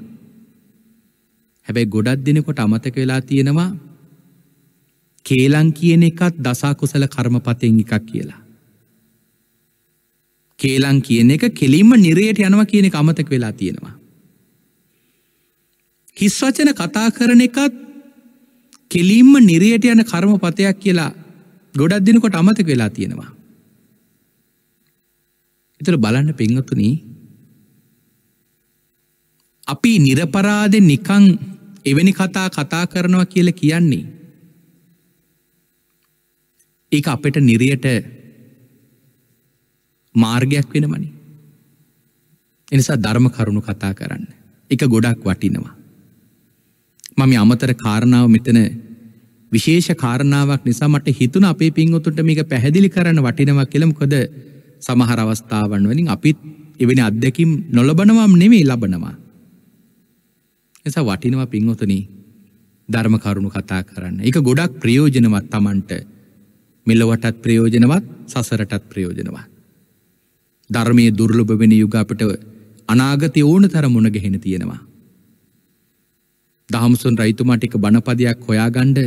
Speaker 1: හැබැයි ගොඩක් දෙනකොට අමතක වෙලා තියෙනවා කේලං කියන එකත් දසාකුසල කර්මපතෙන් එකක් කියලා කේලං කියන එක කෙලින්ම නිරයට යනවා කියන එක අමතක වෙලා තියෙනවා හිස් වචන කතා කරන එකත් කෙලින්ම නිරයට යන කර්ම පතයක් කියලා ගොඩක් දෙනකොට අමතක වෙලා තියෙනවා. එතර බලන්න පෙන්වතුනී අපි නිරපරාද නිකං එවැනි කතා කතා කරනවා කියල කියන්නේ. ඒ අපට නිරයට මාර්ගයක් වෙන මනි. එනිසා ධර්ම කරුණු කතා කරන්න. එක ගොඩක් වටිනවා. මම අමතර කාරණාව මෙතන විශේෂ කාරණාවක් නිසා මට හිතුන අපේ පින්වතුන්ට මේක පැහැදිලි කරන්න වටිනවා කියලා මොකද සමහර අවස්ථාවන් වලින් අපිත් එවැනි අත්දැකීම් නොලබනවම නෙමෙයි ලබනවා. එසා වටිනවා පින්වතුනි ධර්ම කරුණු කතා කරන්න. ඒක ගොඩක් ප්‍රයෝජනවත් Tamanට. මෙලොවටත් ප්‍රයෝජනවත් සසරටත් ප්‍රයෝජනවත්. ධර්මයේ දුර්ලභ වෙන යුග අපිට අනාගතය ඕන තරම් මුණ ගැහෙන තියෙනවා. දහමුසුන් රයිතුමටික බණපදයක් හොයාගණ්ඩ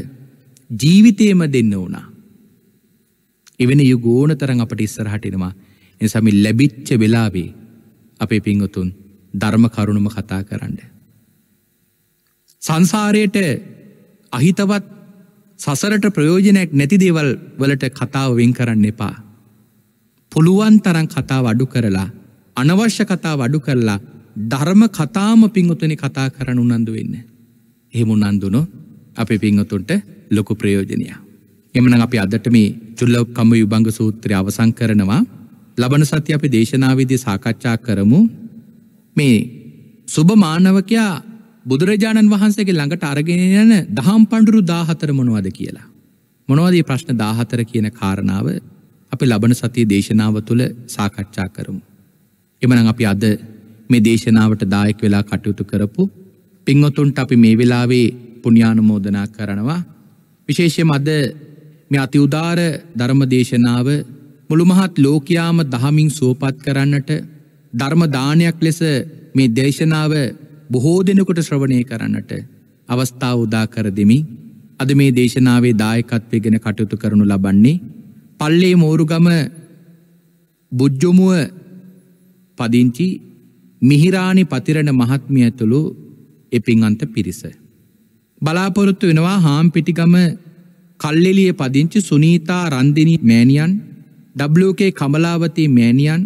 Speaker 1: ජීවිතයම දෙන්න වුණා. එවෙන යු ගෝන තරන් අපට ඉස්සරහටිනවා එසමි ලැබිච්ච වෙලාවේ අපේ පිංගතුන් ධර්ම කරුණුම කතා කරන්න. සංසාරයට අහිතවත් සසරට ප්‍රයෝජනයක් නැති දේවල් වලට කතාව වෙන් කරන්න එපා. පුළුවන් තරන් කතා වඩු කරලා අනවශ්‍ය කතා වඩු කරලා ධර්ම කතාම පිංගුතනි කතා කරන උනන්දු වෙන්න. එහෙම උනන්දුනු අපි පින්වතුන්ට ලොකු ප්‍රයෝජනයක්. එමනම් අපි අදට මේ චුල්ලකම්ම විභංග සූත්‍රය අවසන් කරනවා. ලබන සති අපි දේශනාවේදී සාකච්ඡා කරමු මේ සුබ මානවකයා බුදුරජාණන් වහන්සේගේ ළඟට අරගෙන යන දහම් පඬුරු 14 මොනවද කියලා. මොනවද මේ ප්‍රශ්න 14 කියන කාරණාව අපි ලබන සතියේ දේශනාව තුළ සාකච්ඡා කරමු. එමනම් අපි අද මේ දේශනාවට දායක වෙලා කටයුතු කරපු පින්වතුන්ට අපි මේ වෙලාවේ පුුණ්‍යානුමෝදනා කරනවා. විශේෂයම අද මේ අතිඋදාර ධර්මදේශනාව මුළුමහත් ලෝකයාම දහමින් සුවපත් කරන්නට ධර්මදානයක් ලෙස මේ දේශනාව බොහෝ දෙනකුට ශ්‍රවණය කරන්නට අවස්ථාව උදා කර දෙමි. අද මේ දේශනාවේ දායකත්වයගෙන කටයුතු කරනු ලබන්නේ. පල්ලේ මෝරුගම බුද්ජොමුව පදිංචි මිහිරාණි පතිරණ මහත්මිය ඇතුළු එ පින්වන්ත පිරිස. බලාපොරොත්තු වෙනවා හාම් පිටිගම කල්ලෙලිය පදිංචි සුනීතා රන්දිනි මෑනියන් ඩ්ලෝකේ කමලාවතී මෑනියන්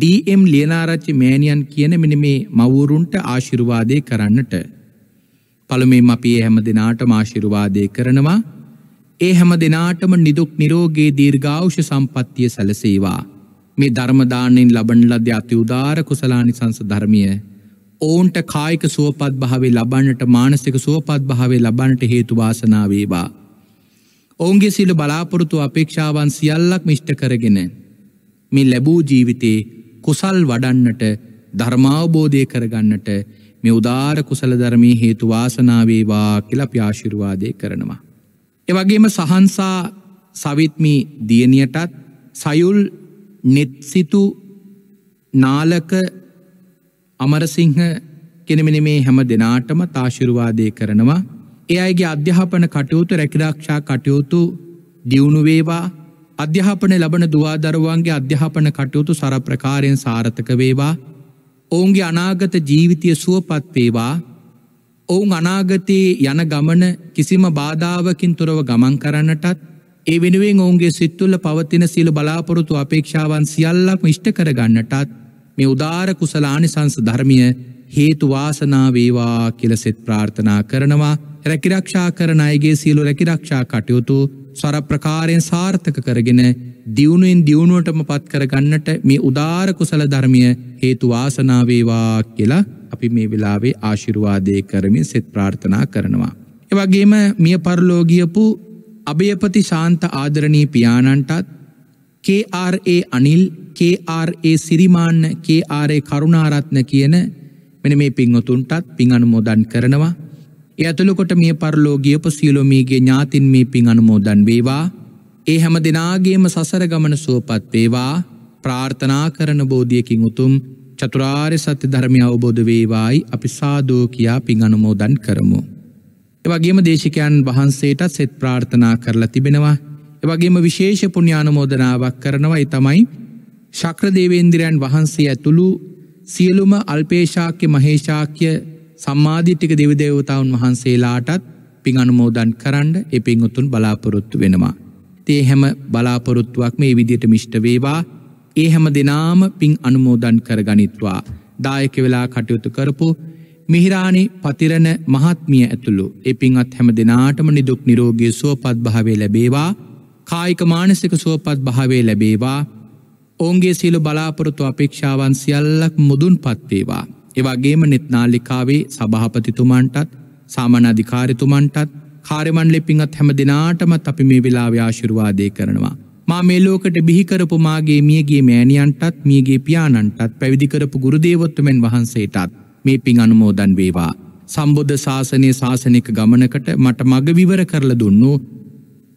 Speaker 1: ඩම් ලියනාරච්චි මෑනියන් කියන මෙන මේ මවුරුන්ට ආශිරුවාදය කරන්නට. පළමෙන් අපි ඒ හැම දෙනාටම ආශිරුවාදය කරනවා ඒ හැම දෙනාටම නිදුක් නිරෝගේ දීර්ඝාවුෂ සම්පත්තිය සැලසේවා. මේ ධර්මදානෙන් ලබන ලද අති උදාර කුසලානිසංස ධර්මිය ඔවුන්ට කායික සුවපත් භාවේ ලබන්නට මානසික සුවපත් භාවේ ලබන්නට හේතුවාසනාවේවා. ඔවුන්ගේ සිල බලාපොරොතු අපේක්ෂාවන් සියල්ලක් මිෂ්ට කරගෙන. මේ ලැබූ ජීවිතේ කුසල් වඩන්නට ධර්මාවබෝධය කරගන්නට මේ උදාර කුසල ධර්මී හේතුවාසනාවේවා කියලා ප්‍යාශිරුවාදය කරනවා. එවගේම සහන්සා සවිත්මි දියණියටත් සයුල් නෙත්සිතු නාලක අමරසිංහ කෙනෙමෙන මේ හැම දෙනාටම තාශිරුවාදය කරනවා. ඒ අයගේ අධ්‍යාපන කටයුතු රැකිරක්ෂා කටයුතු දියුණු වේවා අධ්‍යාපන ලබන දවාදරුවන්ගේ අධ්‍යාපන කටයුතු සරප්‍රකාරයෙන් සාරථක වේවා. ඔවුන්ගේ අනාගත ජීවිතය සුවපත් වේවා. ඔවුන් අනාගතයේ යන ගමන කිසිම බාධාවකින් තුරව ගමන් කරන්නටත් ඒ වෙනුවෙන් ඔවුන්ගේ සිත්තුල පවතින සියලු බලාපොරොතු අපේක්ෂාවන් සියල්ලක් විෂ්ට කරගන්නටත් මේ උදාර කුසලානිසංස ධර්මිය හේතුවාසනා වේවා කෙලසෙත් ප්‍රාර්ථනා කරනවා රැකිරක්ෂා කරන අයගේ සියලු රැකිරක්ෂා කටයුතු සර ප්‍රකාරයෙන් සාර්ථක කරගෙන දියුණුවෙන් දියුණුවටම පත් කරගන්නට මේ උදාර කුසල ධර්මිය හේතුවාසනා වේවා කියලා අපි මේ වෙලාවේ ආශිරුවාදය කරමින් සෙත් ප්‍රාර්ථනා කරනවා. එවගේම මිය පරලෝගියපු අභයපති ශාන්ත ආදරණී පියාණන්ටත් KRA Anil KRA සිරිමාන්න KRA Karunaratne කියන මෙන මේ පින්වතුන්ටත් පින් අනුමෝදන් කරනවා. ඒ ඇතුළුකොට මේ පරලෝ ගියපු සියලුමීගේ ඥාතින් මේ පින් අනුමෝදන් වේවා. ඒ හැම දෙනාගේම සසර ගමන සුවපත් වේවා. ප්‍රාර්ථනා කරන බෝධියකින් උතුම් චතුරාර්ය සත්‍ය ධර්මය අවබෝධ වේවායි අපි සාදෝ කියා පින් අනුමෝදන් කරමු. එවගේම දේශිකයන් වහන්සේටත් සෙත් ප්‍රාර්ථනා කරලා තිබෙනවා එවගේම විශේෂ පුුණ්‍යානමෝදනාවක් කරනවයි තමයි ශක්‍රදේවේන්දිරයන් වහන්සේ ඇතුළු සියලුම අල්පේශාක්‍ය මහේෂාක්‍ය සම්මාධිට්ටික දෙවිදේවතාවන් වහන්සේලාටත් පින් අනුමෝදන් කරන්න එපින් උතුන් බලාපොරොත්තු වෙනවා. තේ හැම බලාපොරොත්තුවක් මේ විදියට මිෂ්ට වේවා ඒ හැම දෙනාම පින් අනුමෝදන් කරගනිත්වා. දායක වෙලා කටයුතු කරපු මිහිරාණි පතිරණ මහත්මිය ඇතුළු එපින්ත් හැම දෙනාටම නිදුක් නිරෝගී සුවපත් භාවේ ලැබේවා කායික මානසික සුවපත් භාවේ ලැබේවා ඔවුන්ගේ සියලු බලාපොරොතු අපේක්ෂාවන් සියල්ලක් මුදුන් පත්වේවා. එවගේම නිත්නාලිකාවේ සභහපතිතුමන්ටත් සාමනධිකාරිතුමන්ටත් කාරමන්ලි පිංත් හැම දෙනාටමත් අපි මේ වෙලාව ආශිරවාදය කරනවා. මා මේ ලෝකට බිහිකරපු මාගේ මියගේ මෑණියන්ටත් මියගේ පියාණන්ටත් පැවිදිකරපු ගුරුදේවොත්තුමෙන් වහන්සේටත් මේ පින් අනුමෝදන් වේවා. සම්බුද්ධ ශාසනය ශාසනික ගමනකට මට මග විවර කරල දුන්නු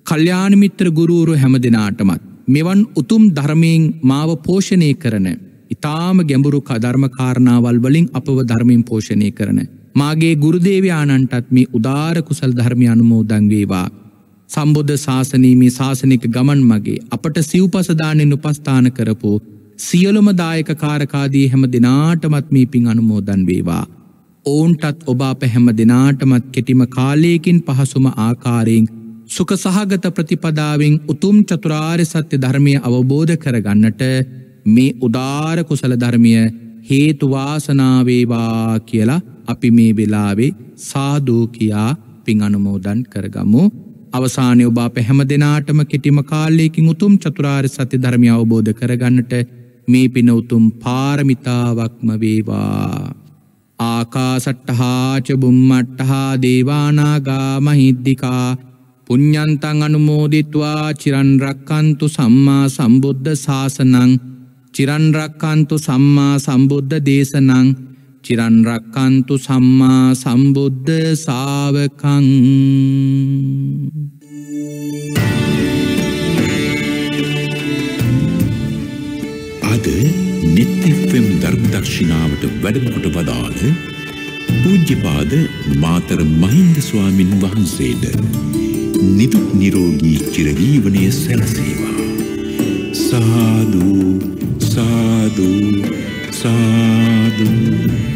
Speaker 1: කල්්‍යානමිත්‍ර ගුරුවරු හැම දෙනාටමත්. මෙවන් උතුම් ධර්මයෙන් මාව පෝෂණය කරන. ඉතාම ගැඹුරු කධර්මකාරණාවල් වලින් අපව ධර්මින් පෝෂණය කරන. මාගේ ගුරුදේවයාණන්ටත් මේ උදාරකුසල් ධර්මය අනුමෝදංවේවා. සම්බුද්ධ ශාසනීමේ ශාසනික ගමන් මගේ අපට සිව්පසදානෙන් උපස්ථාන කරපු සියලුම දායක කාරකාදී හැම දෙනාටමත් මේ පින් අනුමෝදන් වේවා. ඔවුන්ටත් ඔබ අප හැම දෙනාටමත් කෙටිම කාලයකින් පහසුම ආකාරයෙන් සුක සහගත ප්‍රතිපදාවෙන් උතුම් චතුරාර් සත්‍ය ධර්මය අවබෝධ කරගන්නට මේ උදාර කුසල ධර්මිය හේතුවාසනාවේවා කියලා අපි මේ වෙලාවේ සාදූ කියා පින් අනුමෝදන් කරගමු. අවසානය ඔබා පැහැම දෙනාටම කෙටිම කාල්ලයකින් උතුම් චතුරාර් සති ධර්මය අවබෝධ කරගන්නට මේ පින උතුම් පාරමිතාවක්ම වේවා. ආකා සට්ටහාච බුම්මට්ටහා දේවානාගා මහිද්දිකා පුඤ්ඤන්තං අනුමෝදිත්වා චිරන් රක්칸තු සම්මා සම්බුද්ධ ශාසනං චිරන් රක්칸තු සම්මා සම්බුද්ධ දේශනං චිරන් රක්칸තු සම්මා සම්බුද්ධ ශාවකං අද නිත්‍යපෙම් ධර්ම දක්ෂිනාවට වැඩම කොට වදාළ පූජ්‍යපාද මාතර මහින්ද ස්වාමින් වහන්සේට නිදුක් නිරෝගී චිරජීවනය සැලසේවා. සාදු සාදු සාදුු